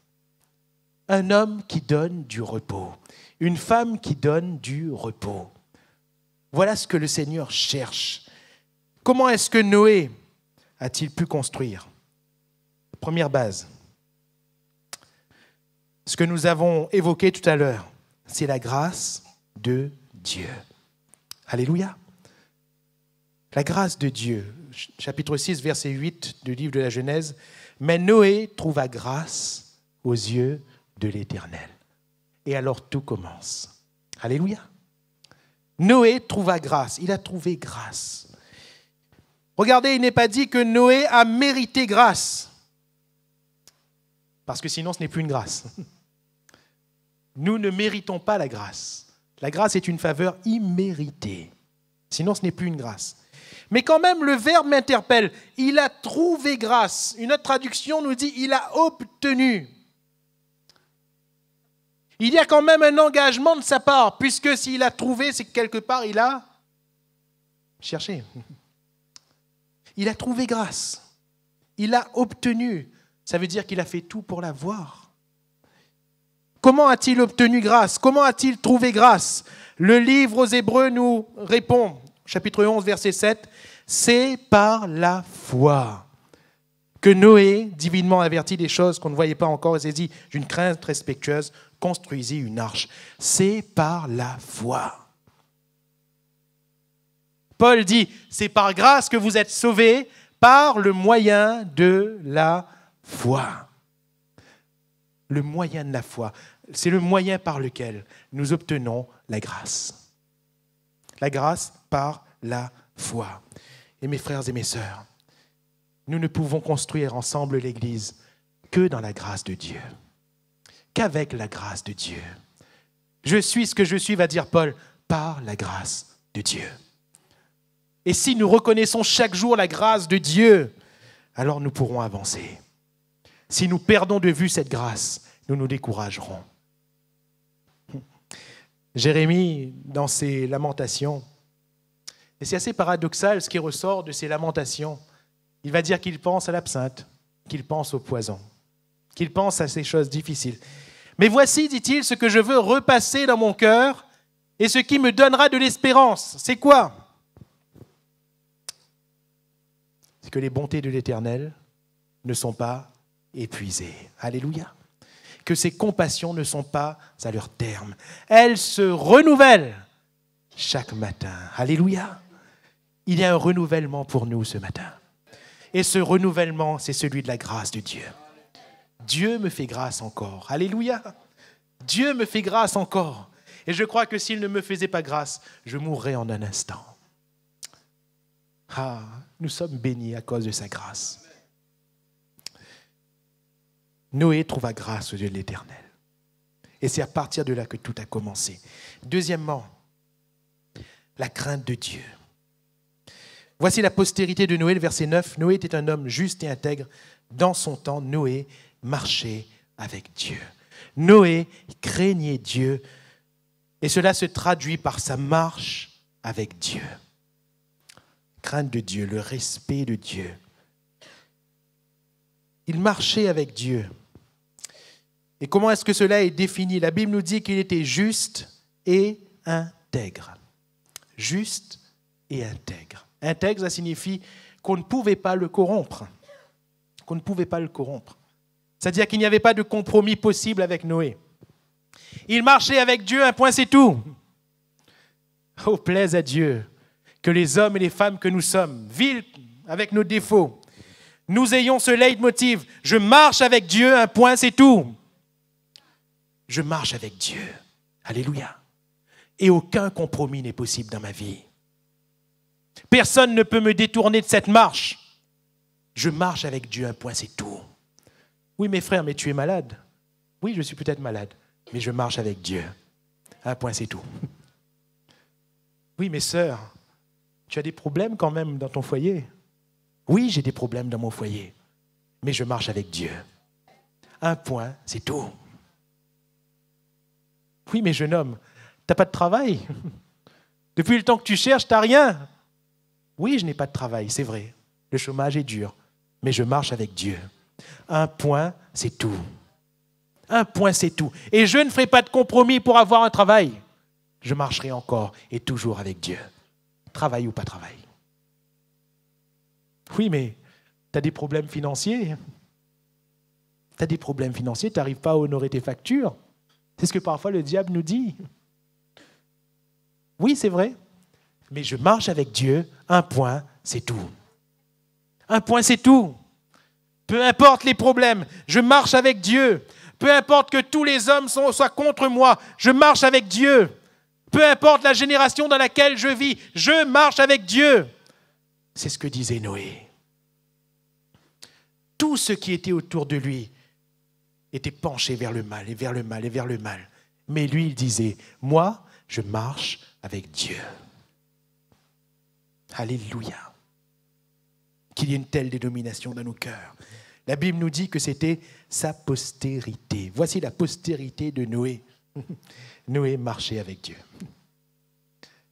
Un homme qui donne du repos, une femme qui donne du repos. Voilà ce que le Seigneur cherche Comment est-ce que Noé a-t-il pu construire Première base. Ce que nous avons évoqué tout à l'heure, c'est la grâce de Dieu. Alléluia. La grâce de Dieu. Chapitre 6, verset 8 du livre de la Genèse. Mais Noé trouva grâce aux yeux de l'Éternel. Et alors tout commence. Alléluia. Noé trouva grâce. Il a trouvé grâce Regardez, il n'est pas dit que Noé a mérité grâce, parce que sinon ce n'est plus une grâce. <laughs> Nous ne méritons pas la grâce. La grâce est une faveur imméritée, sinon ce n'est plus une grâce. Mais quand même, le verbe m'interpelle. Il a trouvé grâce. Une autre traduction nous dit, il a obtenu. Il y a quand même un engagement de sa part, puisque s'il a trouvé, c'est que quelque part, il a cherché. <laughs> Il a trouvé grâce. Il a obtenu. Ça veut dire qu'il a fait tout pour l'avoir. Comment a-t-il obtenu grâce Comment a-t-il trouvé grâce Le livre aux Hébreux nous répond, chapitre 11, verset 7, c'est par la foi que Noé, divinement averti des choses qu'on ne voyait pas encore, s'est dit, d'une crainte respectueuse, construisit une arche. C'est par la foi. Paul dit, c'est par grâce que vous êtes sauvés par le moyen de la foi. Le moyen de la foi, c'est le moyen par lequel nous obtenons la grâce. La grâce par la foi. Et mes frères et mes sœurs, nous ne pouvons construire ensemble l'Église que dans la grâce de Dieu, qu'avec la grâce de Dieu. Je suis ce que je suis, va dire Paul, par la grâce de Dieu. Et si nous reconnaissons chaque jour la grâce de Dieu, alors nous pourrons avancer. Si nous perdons de vue cette grâce, nous nous découragerons. Jérémie, dans ses lamentations, et c'est assez paradoxal ce qui ressort de ses lamentations, il va dire qu'il pense à l'absinthe, qu'il pense au poison, qu'il pense à ces choses difficiles. Mais voici, dit-il, ce que je veux repasser dans mon cœur et ce qui me donnera de l'espérance. C'est quoi que les bontés de l'Éternel ne sont pas épuisées. Alléluia. Que ses compassions ne sont pas à leur terme. Elles se renouvellent chaque matin. Alléluia. Il y a un renouvellement pour nous ce matin. Et ce renouvellement, c'est celui de la grâce de Dieu. Dieu me fait grâce encore. Alléluia. Dieu me fait grâce encore. Et je crois que s'il ne me faisait pas grâce, je mourrais en un instant. Ah, nous sommes bénis à cause de sa grâce. Noé trouva grâce aux yeux de l'Éternel. Et c'est à partir de là que tout a commencé. Deuxièmement, la crainte de Dieu. Voici la postérité de Noé, le verset 9. Noé était un homme juste et intègre. Dans son temps, Noé marchait avec Dieu. Noé craignait Dieu. Et cela se traduit par sa marche avec Dieu de Dieu, le respect de Dieu. Il marchait avec Dieu. Et comment est-ce que cela est défini La Bible nous dit qu'il était juste et intègre. Juste et intègre. Intègre, ça signifie qu'on ne pouvait pas le corrompre. Qu'on ne pouvait pas le corrompre. C'est-à-dire qu'il n'y avait pas de compromis possible avec Noé. Il marchait avec Dieu, un point, c'est tout. Oh, plaise à Dieu que les hommes et les femmes que nous sommes, villes avec nos défauts, nous ayons ce leitmotiv. Je marche avec Dieu, un point, c'est tout. Je marche avec Dieu. Alléluia. Et aucun compromis n'est possible dans ma vie. Personne ne peut me détourner de cette marche. Je marche avec Dieu, un point, c'est tout. Oui, mes frères, mais tu es malade. Oui, je suis peut-être malade, mais je marche avec Dieu. Un point, c'est tout. Oui, mes sœurs, tu as des problèmes quand même dans ton foyer. Oui, j'ai des problèmes dans mon foyer, mais je marche avec Dieu. Un point, c'est tout. Oui, mais jeune homme, tu n'as pas de travail. Depuis le temps que tu cherches, tu n'as rien. Oui, je n'ai pas de travail, c'est vrai. Le chômage est dur, mais je marche avec Dieu. Un point, c'est tout. Un point, c'est tout. Et je ne ferai pas de compromis pour avoir un travail. Je marcherai encore et toujours avec Dieu travail ou pas travail. Oui, mais tu as des problèmes financiers. Tu as des problèmes financiers, tu n'arrives pas à honorer tes factures. C'est ce que parfois le diable nous dit. Oui, c'est vrai, mais je marche avec Dieu, un point, c'est tout. Un point, c'est tout. Peu importe les problèmes, je marche avec Dieu. Peu importe que tous les hommes soient contre moi, je marche avec Dieu. Peu importe la génération dans laquelle je vis, je marche avec Dieu. C'est ce que disait Noé. Tout ce qui était autour de lui était penché vers le mal et vers le mal et vers le mal. Mais lui, il disait, moi, je marche avec Dieu. Alléluia. Qu'il y ait une telle dénomination dans nos cœurs. La Bible nous dit que c'était sa postérité. Voici la postérité de Noé. <laughs> Noé marchait avec Dieu.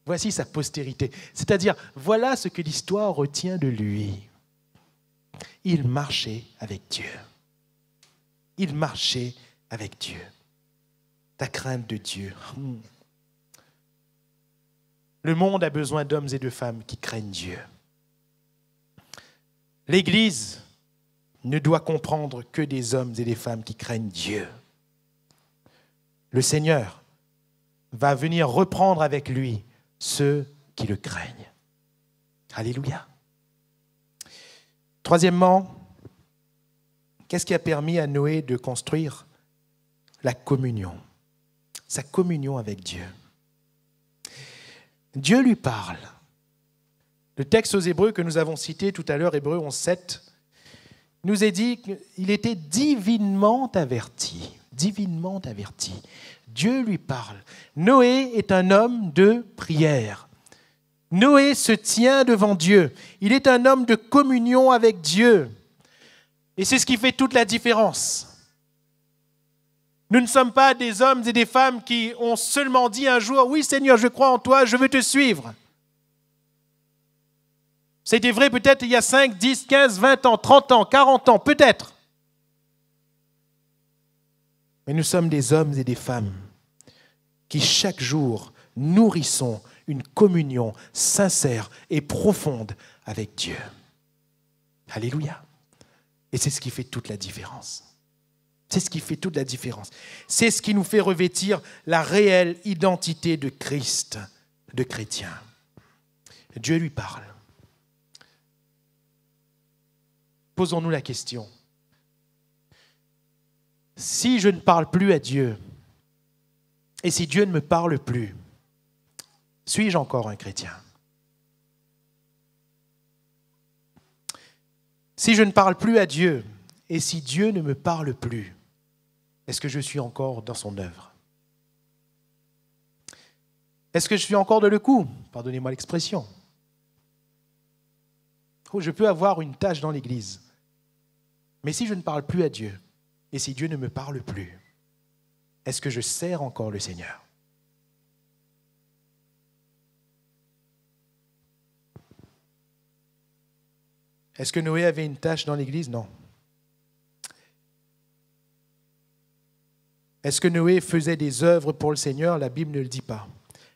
Voici sa postérité. C'est-à-dire, voilà ce que l'histoire retient de lui. Il marchait avec Dieu. Il marchait avec Dieu. Ta crainte de Dieu. Le monde a besoin d'hommes et de femmes qui craignent Dieu. L'Église ne doit comprendre que des hommes et des femmes qui craignent Dieu. Le Seigneur va venir reprendre avec lui ceux qui le craignent. Alléluia. Troisièmement, qu'est-ce qui a permis à Noé de construire la communion, sa communion avec Dieu Dieu lui parle. Le texte aux Hébreux que nous avons cité tout à l'heure, Hébreux 11.7, nous est dit qu'il était divinement averti, divinement averti. Dieu lui parle. Noé est un homme de prière. Noé se tient devant Dieu. Il est un homme de communion avec Dieu. Et c'est ce qui fait toute la différence. Nous ne sommes pas des hommes et des femmes qui ont seulement dit un jour, oui Seigneur, je crois en toi, je veux te suivre. C'était vrai peut-être il y a 5, 10, 15, 20 ans, 30 ans, 40 ans, peut-être. Mais nous sommes des hommes et des femmes qui chaque jour nourrissons une communion sincère et profonde avec Dieu. Alléluia. Et c'est ce qui fait toute la différence. C'est ce qui fait toute la différence. C'est ce qui nous fait revêtir la réelle identité de Christ, de chrétien. Dieu lui parle. posons-nous la question. Si je ne parle plus à Dieu, et si Dieu ne me parle plus, suis-je encore un chrétien Si je ne parle plus à Dieu, et si Dieu ne me parle plus, est-ce que je suis encore dans son œuvre Est-ce que je suis encore de le coup Pardonnez-moi l'expression. Oh, je peux avoir une tâche dans l'Église. Mais si je ne parle plus à Dieu, et si Dieu ne me parle plus, est-ce que je sers encore le Seigneur Est-ce que Noé avait une tâche dans l'Église Non. Est-ce que Noé faisait des œuvres pour le Seigneur La Bible ne le dit pas.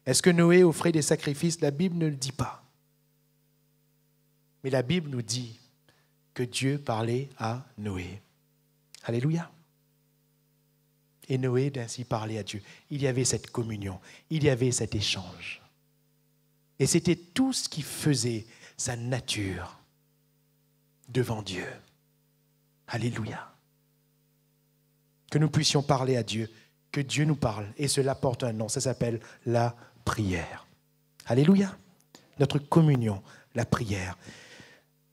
Est-ce que Noé offrait des sacrifices La Bible ne le dit pas. Mais la Bible nous dit que Dieu parlait à Noé. Alléluia. Et Noé d'ainsi parlait à Dieu. Il y avait cette communion, il y avait cet échange. Et c'était tout ce qui faisait sa nature devant Dieu. Alléluia. Que nous puissions parler à Dieu, que Dieu nous parle. Et cela porte un nom, ça s'appelle la prière. Alléluia. Notre communion, la prière.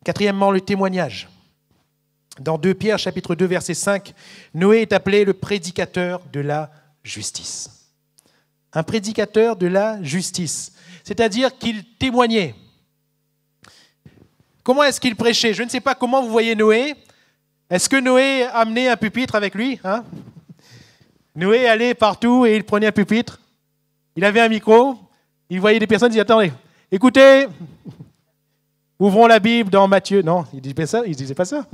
Quatrièmement, le témoignage. Dans 2 Pierre chapitre 2 verset 5, Noé est appelé le prédicateur de la justice. Un prédicateur de la justice, c'est-à-dire qu'il témoignait. Comment est-ce qu'il prêchait Je ne sais pas comment vous voyez Noé. Est-ce que Noé amenait un pupitre avec lui hein? Noé allait partout et il prenait un pupitre. Il avait un micro. Il voyait des personnes, il disait, attendez, écoutez, Ouvrons la Bible dans Matthieu. Non, il ne disait, ça, il disait pas ça.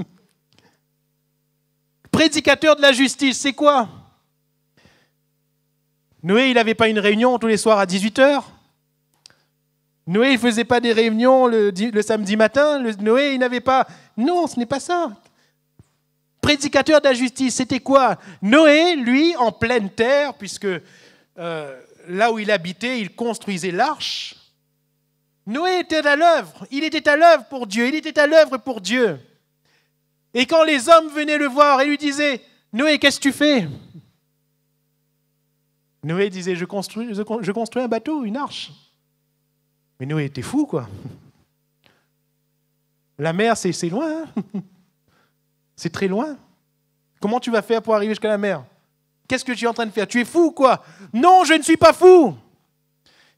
<laughs> Prédicateur de la justice, c'est quoi Noé, il n'avait pas une réunion tous les soirs à 18h Noé, il ne faisait pas des réunions le, samedi matin Noé, il n'avait pas... Non, ce n'est pas ça. Prédicateur de la justice, c'était quoi Noé, lui, en pleine terre, puisque euh, là où il habitait, il construisait l'arche. Noé était à l'œuvre, il était à l'œuvre pour Dieu, il était à l'œuvre pour Dieu. Et quand les hommes venaient le voir et lui disaient, Noé, qu'est-ce que tu fais Noé disait, je construis, un bateau, une arche. Mais Noé était fou, quoi. La mer, c'est loin. Hein. <laughs> c'est très loin. Comment tu vas faire pour arriver jusqu'à la mer Qu'est-ce que tu es en train de faire Tu es fou, quoi Non, je ne suis pas fou.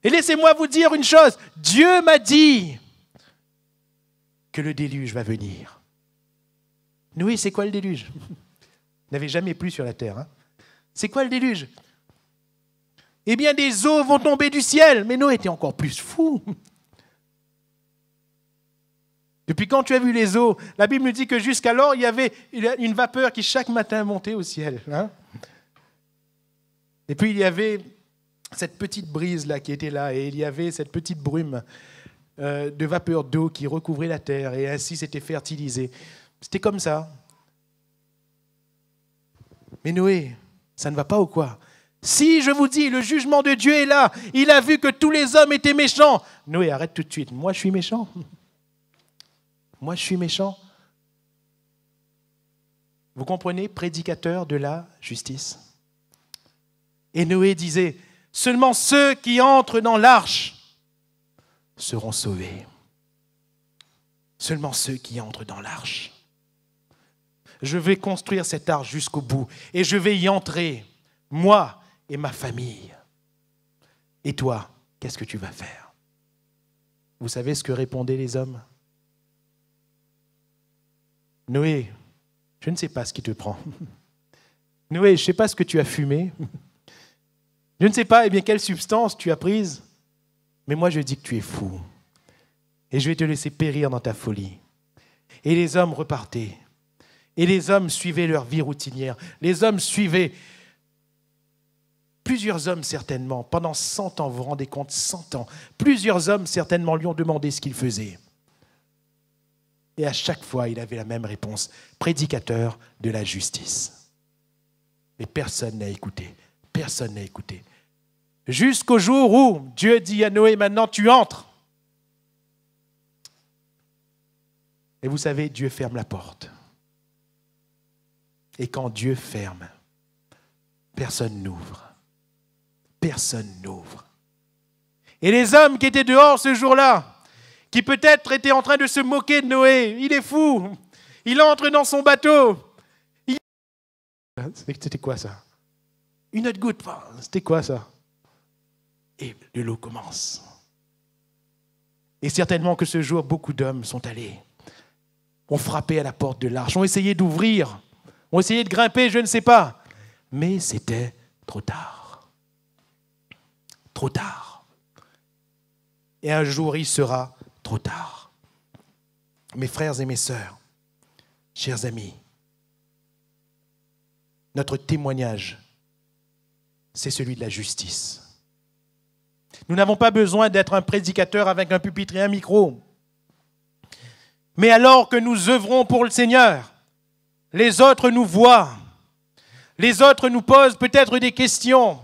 Et laissez-moi vous dire une chose, Dieu m'a dit que le déluge va venir. Noé, c'est quoi le déluge <laughs> n'avez jamais plu sur la terre. Hein? c'est quoi le déluge Eh bien, des eaux vont tomber du ciel. Mais Noé était encore plus fou. <laughs> Depuis quand tu as vu les eaux La Bible nous dit que jusqu'alors, il y avait une vapeur qui chaque matin montait au ciel. Hein? Et puis il y avait cette petite brise là qui était là, et il y avait cette petite brume euh, de vapeur d'eau qui recouvrait la terre, et ainsi c'était fertilisé. C'était comme ça. Mais Noé, ça ne va pas ou quoi Si, je vous dis, le jugement de Dieu est là, il a vu que tous les hommes étaient méchants. Noé, arrête tout de suite, moi je suis méchant. <laughs> Moi je suis méchant. Vous comprenez, prédicateur de la justice. Et Noé disait, Seulement ceux qui entrent dans l'arche seront sauvés. Seulement ceux qui entrent dans l'arche. Je vais construire cet arche jusqu'au bout et je vais y entrer, moi et ma famille. Et toi, qu'est-ce que tu vas faire Vous savez ce que répondaient les hommes Noé, je ne sais pas ce qui te prend. <laughs> Noé, je ne sais pas ce que tu as fumé. Je ne sais pas eh bien, quelle substance tu as prise, mais moi je dis que tu es fou. Et je vais te laisser périr dans ta folie. Et les hommes repartaient. Et les hommes suivaient leur vie routinière. Les hommes suivaient plusieurs hommes certainement, pendant 100 ans, vous vous rendez compte, cent ans, plusieurs hommes certainement lui ont demandé ce qu'il faisait. Et à chaque fois, il avait la même réponse, prédicateur de la justice. Mais personne n'a écouté, personne n'a écouté. Jusqu'au jour où Dieu dit à Noé, maintenant tu entres. Et vous savez, Dieu ferme la porte. Et quand Dieu ferme, personne n'ouvre. Personne n'ouvre. Et les hommes qui étaient dehors ce jour-là, qui peut-être étaient en train de se moquer de Noé, il est fou, il entre dans son bateau. C'était quoi ça Une autre goutte, c'était quoi ça et le lot commence. Et certainement que ce jour, beaucoup d'hommes sont allés, ont frappé à la porte de l'arche, ont essayé d'ouvrir, ont essayé de grimper, je ne sais pas. Mais c'était trop tard. Trop tard. Et un jour, il sera trop tard. Mes frères et mes sœurs, chers amis, notre témoignage, c'est celui de la justice. Nous n'avons pas besoin d'être un prédicateur avec un pupitre et un micro. Mais alors que nous œuvrons pour le Seigneur, les autres nous voient, les autres nous posent peut-être des questions.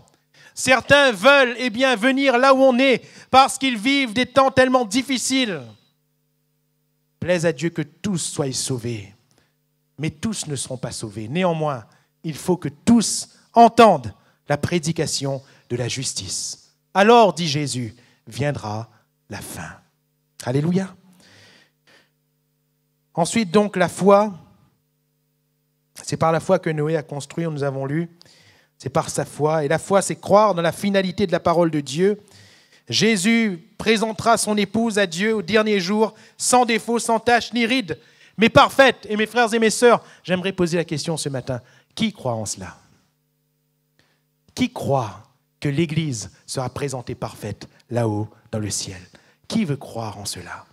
Certains veulent eh bien, venir là où on est parce qu'ils vivent des temps tellement difficiles. Plaise à Dieu que tous soient sauvés. Mais tous ne seront pas sauvés. Néanmoins, il faut que tous entendent la prédication de la justice. Alors, dit Jésus, viendra la fin. Alléluia. Ensuite, donc, la foi, c'est par la foi que Noé a construit, nous avons lu, c'est par sa foi. Et la foi, c'est croire dans la finalité de la parole de Dieu. Jésus présentera son épouse à Dieu au dernier jour, sans défaut, sans tache ni ride, mais parfaite. Et mes frères et mes sœurs, j'aimerais poser la question ce matin. Qui croit en cela Qui croit que l'Église sera présentée parfaite là-haut dans le ciel. Qui veut croire en cela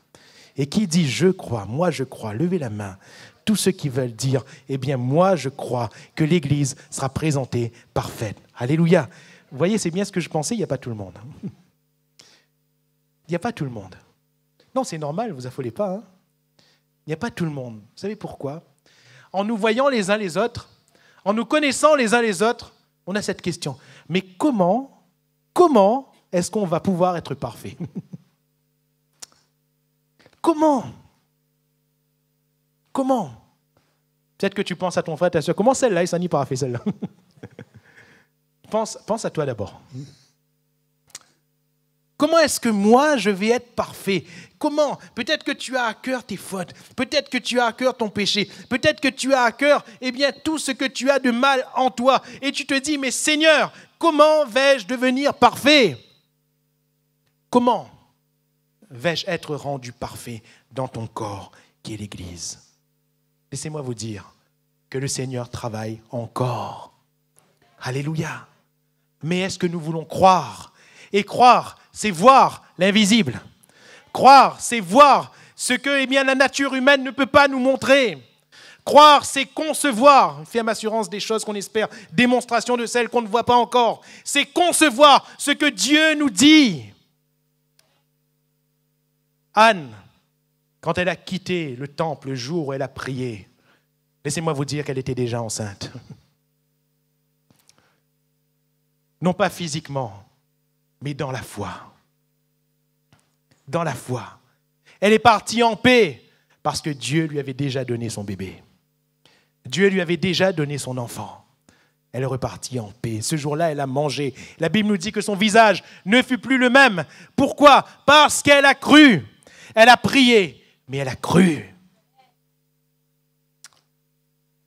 Et qui dit je crois, moi je crois, levez la main. Tous ceux qui veulent dire, eh bien moi je crois que l'Église sera présentée parfaite. Alléluia. Vous voyez, c'est bien ce que je pensais, il n'y a pas tout le monde. Il n'y a pas tout le monde. Non, c'est normal, vous affolez pas. Hein. il n'y a pas tout le monde. Vous savez pourquoi En nous voyant les uns les autres, en nous connaissant les uns les autres, on a cette question. Mais comment, comment est-ce qu'on va pouvoir être parfait <laughs> Comment Comment Peut-être que tu penses à ton frère, ta soeur. Comment celle-là, il s'en est pas celle-là <laughs> pense, pense à toi d'abord est-ce que moi, je vais être parfait Comment Peut-être que tu as à cœur tes fautes, peut-être que tu as à cœur ton péché, peut-être que tu as à cœur, eh bien, tout ce que tu as de mal en toi. Et tu te dis, mais Seigneur, comment vais-je devenir parfait Comment vais-je être rendu parfait dans ton corps qui est l'Église Laissez-moi vous dire que le Seigneur travaille encore. Alléluia. Mais est-ce que nous voulons croire Et croire, c'est voir l'invisible. Croire, c'est voir ce que eh bien, la nature humaine ne peut pas nous montrer. Croire, c'est concevoir, ferme assurance des choses qu'on espère, démonstration de celles qu'on ne voit pas encore. C'est concevoir ce que Dieu nous dit. Anne, quand elle a quitté le temple le jour où elle a prié, laissez-moi vous dire qu'elle était déjà enceinte. Non pas physiquement, mais dans la foi. Dans la foi. Elle est partie en paix parce que Dieu lui avait déjà donné son bébé. Dieu lui avait déjà donné son enfant. Elle est repartie en paix. Ce jour-là, elle a mangé. La Bible nous dit que son visage ne fut plus le même. Pourquoi Parce qu'elle a cru. Elle a prié, mais elle a cru.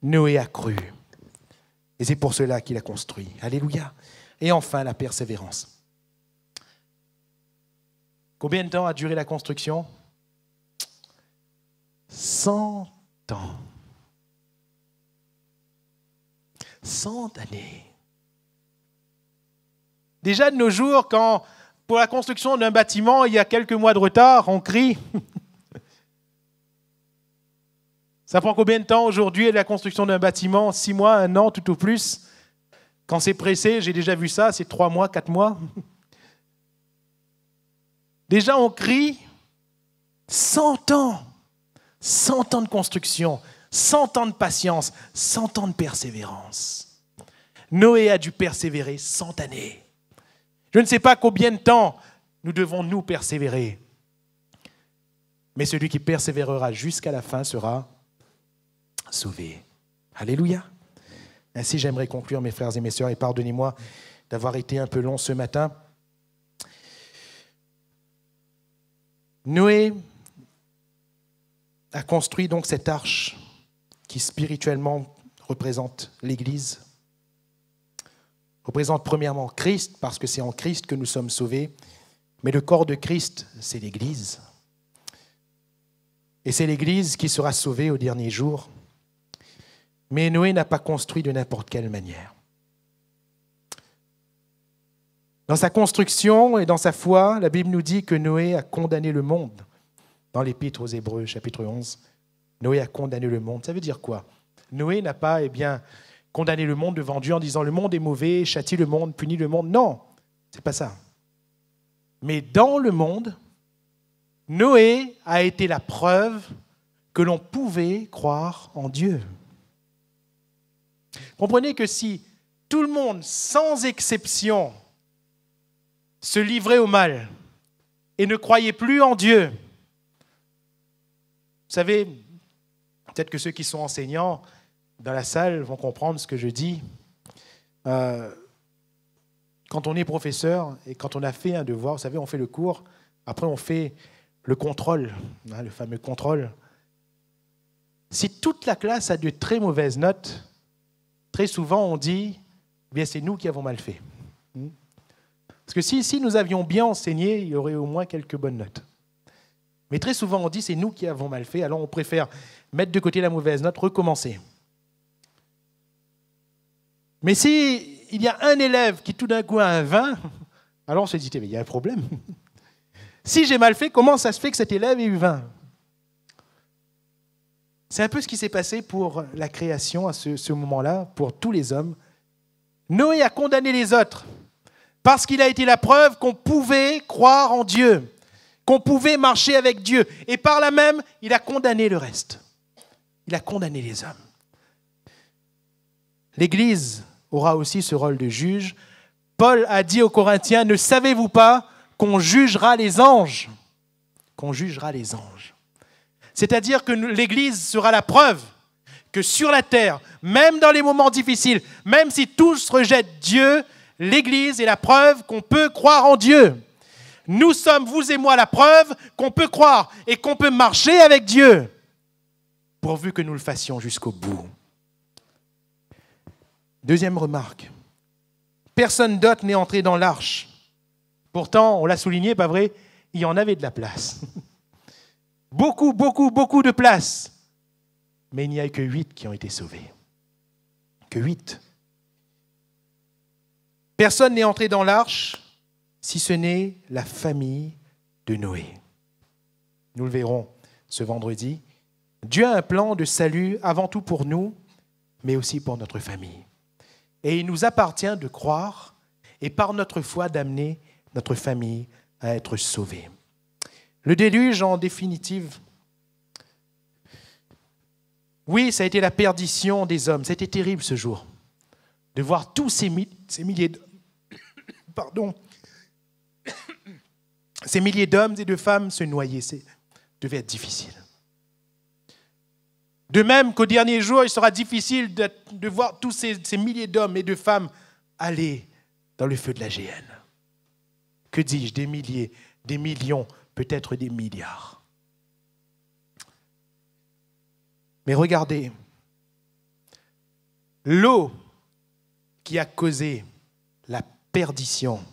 Noé a cru. Et c'est pour cela qu'il a construit. Alléluia. Et enfin, la persévérance. Combien de temps a duré la construction 100 ans. 100 années. Déjà de nos jours, quand pour la construction d'un bâtiment, il y a quelques mois de retard, on crie. <laughs> Ça prend combien de temps aujourd'hui la construction d'un bâtiment Six mois, un an, tout au plus. Quand c'est pressé, j'ai déjà vu ça, c'est trois mois, quatre mois. <laughs> Déjà, on crie 100 ans, 100 ans de construction, 100 ans de patience, 100 ans de persévérance. Noé a dû persévérer 100 années. Je ne sais pas combien de temps nous devons nous persévérer. Mais celui qui persévérera jusqu'à la fin sera sauvé. Alléluia. Ainsi, j'aimerais conclure, mes frères et mes sœurs, et pardonnez-moi d'avoir été un peu long ce matin. Noé a construit donc cette arche qui spirituellement représente l'Église, représente premièrement Christ, parce que c'est en Christ que nous sommes sauvés, mais le corps de Christ, c'est l'Église. Et c'est l'Église qui sera sauvée au dernier jour. Mais Noé n'a pas construit de n'importe quelle manière. Dans sa construction et dans sa foi, la Bible nous dit que Noé a condamné le monde. Dans l'Épître aux Hébreux, chapitre 11, Noé a condamné le monde. Ça veut dire quoi Noé n'a pas eh bien, condamné le monde devant Dieu en disant le monde est mauvais, châtie le monde, punit le monde. Non, c'est pas ça. Mais dans le monde, Noé a été la preuve que l'on pouvait croire en Dieu. Comprenez que si tout le monde, sans exception, se livrer au mal et ne croyez plus en Dieu. Vous savez, peut-être que ceux qui sont enseignants dans la salle vont comprendre ce que je dis. Euh, quand on est professeur et quand on a fait un devoir, vous savez, on fait le cours, après on fait le contrôle, hein, le fameux contrôle. Si toute la classe a de très mauvaises notes, très souvent on dit, eh bien c'est nous qui avons mal fait. Hmm? Parce que si nous avions bien enseigné, il y aurait au moins quelques bonnes notes. Mais très souvent, on dit c'est nous qui avons mal fait, alors on préfère mettre de côté la mauvaise note, recommencer. Mais si il y a un élève qui tout d'un coup a un 20, <laughs> alors on se dit, mais il y a un problème. <laughs> Si j'ai mal fait, comment ça se fait que cet élève ait eu 20 C'est un peu ce qui s'est passé pour la création à ce moment-là, pour tous les hommes. Noé a condamné les autres. Parce qu'il a été la preuve qu'on pouvait croire en Dieu, qu'on pouvait marcher avec Dieu. Et par là même, il a condamné le reste. Il a condamné les hommes. L'Église aura aussi ce rôle de juge. Paul a dit aux Corinthiens, ne savez-vous pas qu'on jugera les anges Qu'on jugera les anges. C'est-à-dire que l'Église sera la preuve que sur la terre, même dans les moments difficiles, même si tous rejettent Dieu, L'Église est la preuve qu'on peut croire en Dieu. Nous sommes, vous et moi, la preuve qu'on peut croire et qu'on peut marcher avec Dieu, pourvu que nous le fassions jusqu'au bout. Deuxième remarque. Personne d'autre n'est entré dans l'arche. Pourtant, on l'a souligné, pas vrai, il y en avait de la place. <laughs> beaucoup, beaucoup, beaucoup de place. Mais il n'y a que huit qui ont été sauvés. Que huit. Personne n'est entré dans l'arche si ce n'est la famille de Noé. Nous le verrons ce vendredi. Dieu a un plan de salut avant tout pour nous, mais aussi pour notre famille. Et il nous appartient de croire et par notre foi d'amener notre famille à être sauvée. Le déluge, en définitive, oui, ça a été la perdition des hommes. C'était terrible ce jour, de voir tous ces, milliers d'hommes pardon, <coughs> ces milliers d'hommes et de femmes se noyaient. C'est devait être difficile. De même qu'au dernier jour, il sera difficile de, voir tous ces, milliers d'hommes et de femmes aller dans le feu de la géhenne. Que dis-je Des milliers, des millions, peut-être des milliards. Mais regardez, l'eau qui a causé la perdition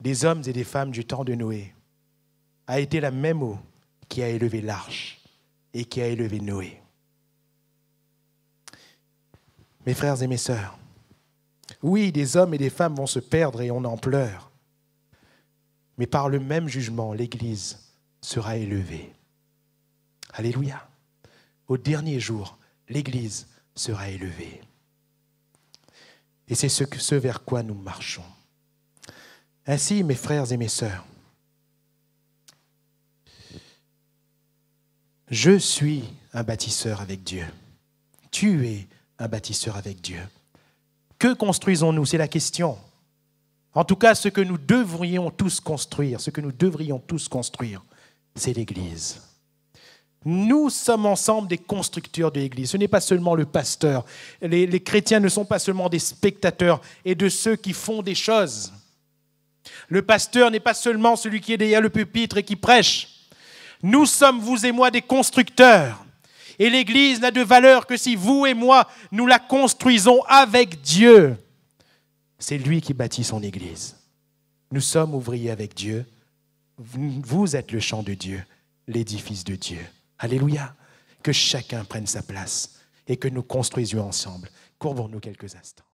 des hommes et des femmes du temps de Noé a été la même eau qui a élevé l'arche et qui a élevé Noé. Mes frères et mes sœurs, oui, des hommes et des femmes vont se perdre et on en pleure, mais par le même jugement, l'Église sera élevée. Alléluia. Au dernier jour, l'Église sera élevée. Et c'est ce, vers quoi nous marchons. Ainsi, mes frères et mes sœurs, je suis un bâtisseur avec Dieu. Tu es un bâtisseur avec Dieu. Que construisons-nous C'est la question. En tout cas, ce que nous devrions tous construire, ce que nous devrions tous construire, c'est l'Église. Nous sommes ensemble des constructeurs de l'Église. Ce n'est pas seulement le pasteur. Les, chrétiens ne sont pas seulement des spectateurs et de ceux qui font des choses. Le pasteur n'est pas seulement celui qui est derrière le pupitre et qui prêche. Nous sommes, vous et moi, des constructeurs. Et l'Église n'a de valeur que si vous et moi, nous la construisons avec Dieu. C'est lui qui bâtit son Église. Nous sommes ouvriers avec Dieu. Vous êtes le champ de Dieu, l'édifice de Dieu. Alléluia. Que chacun prenne sa place et que nous construisions ensemble. Courbons-nous quelques instants.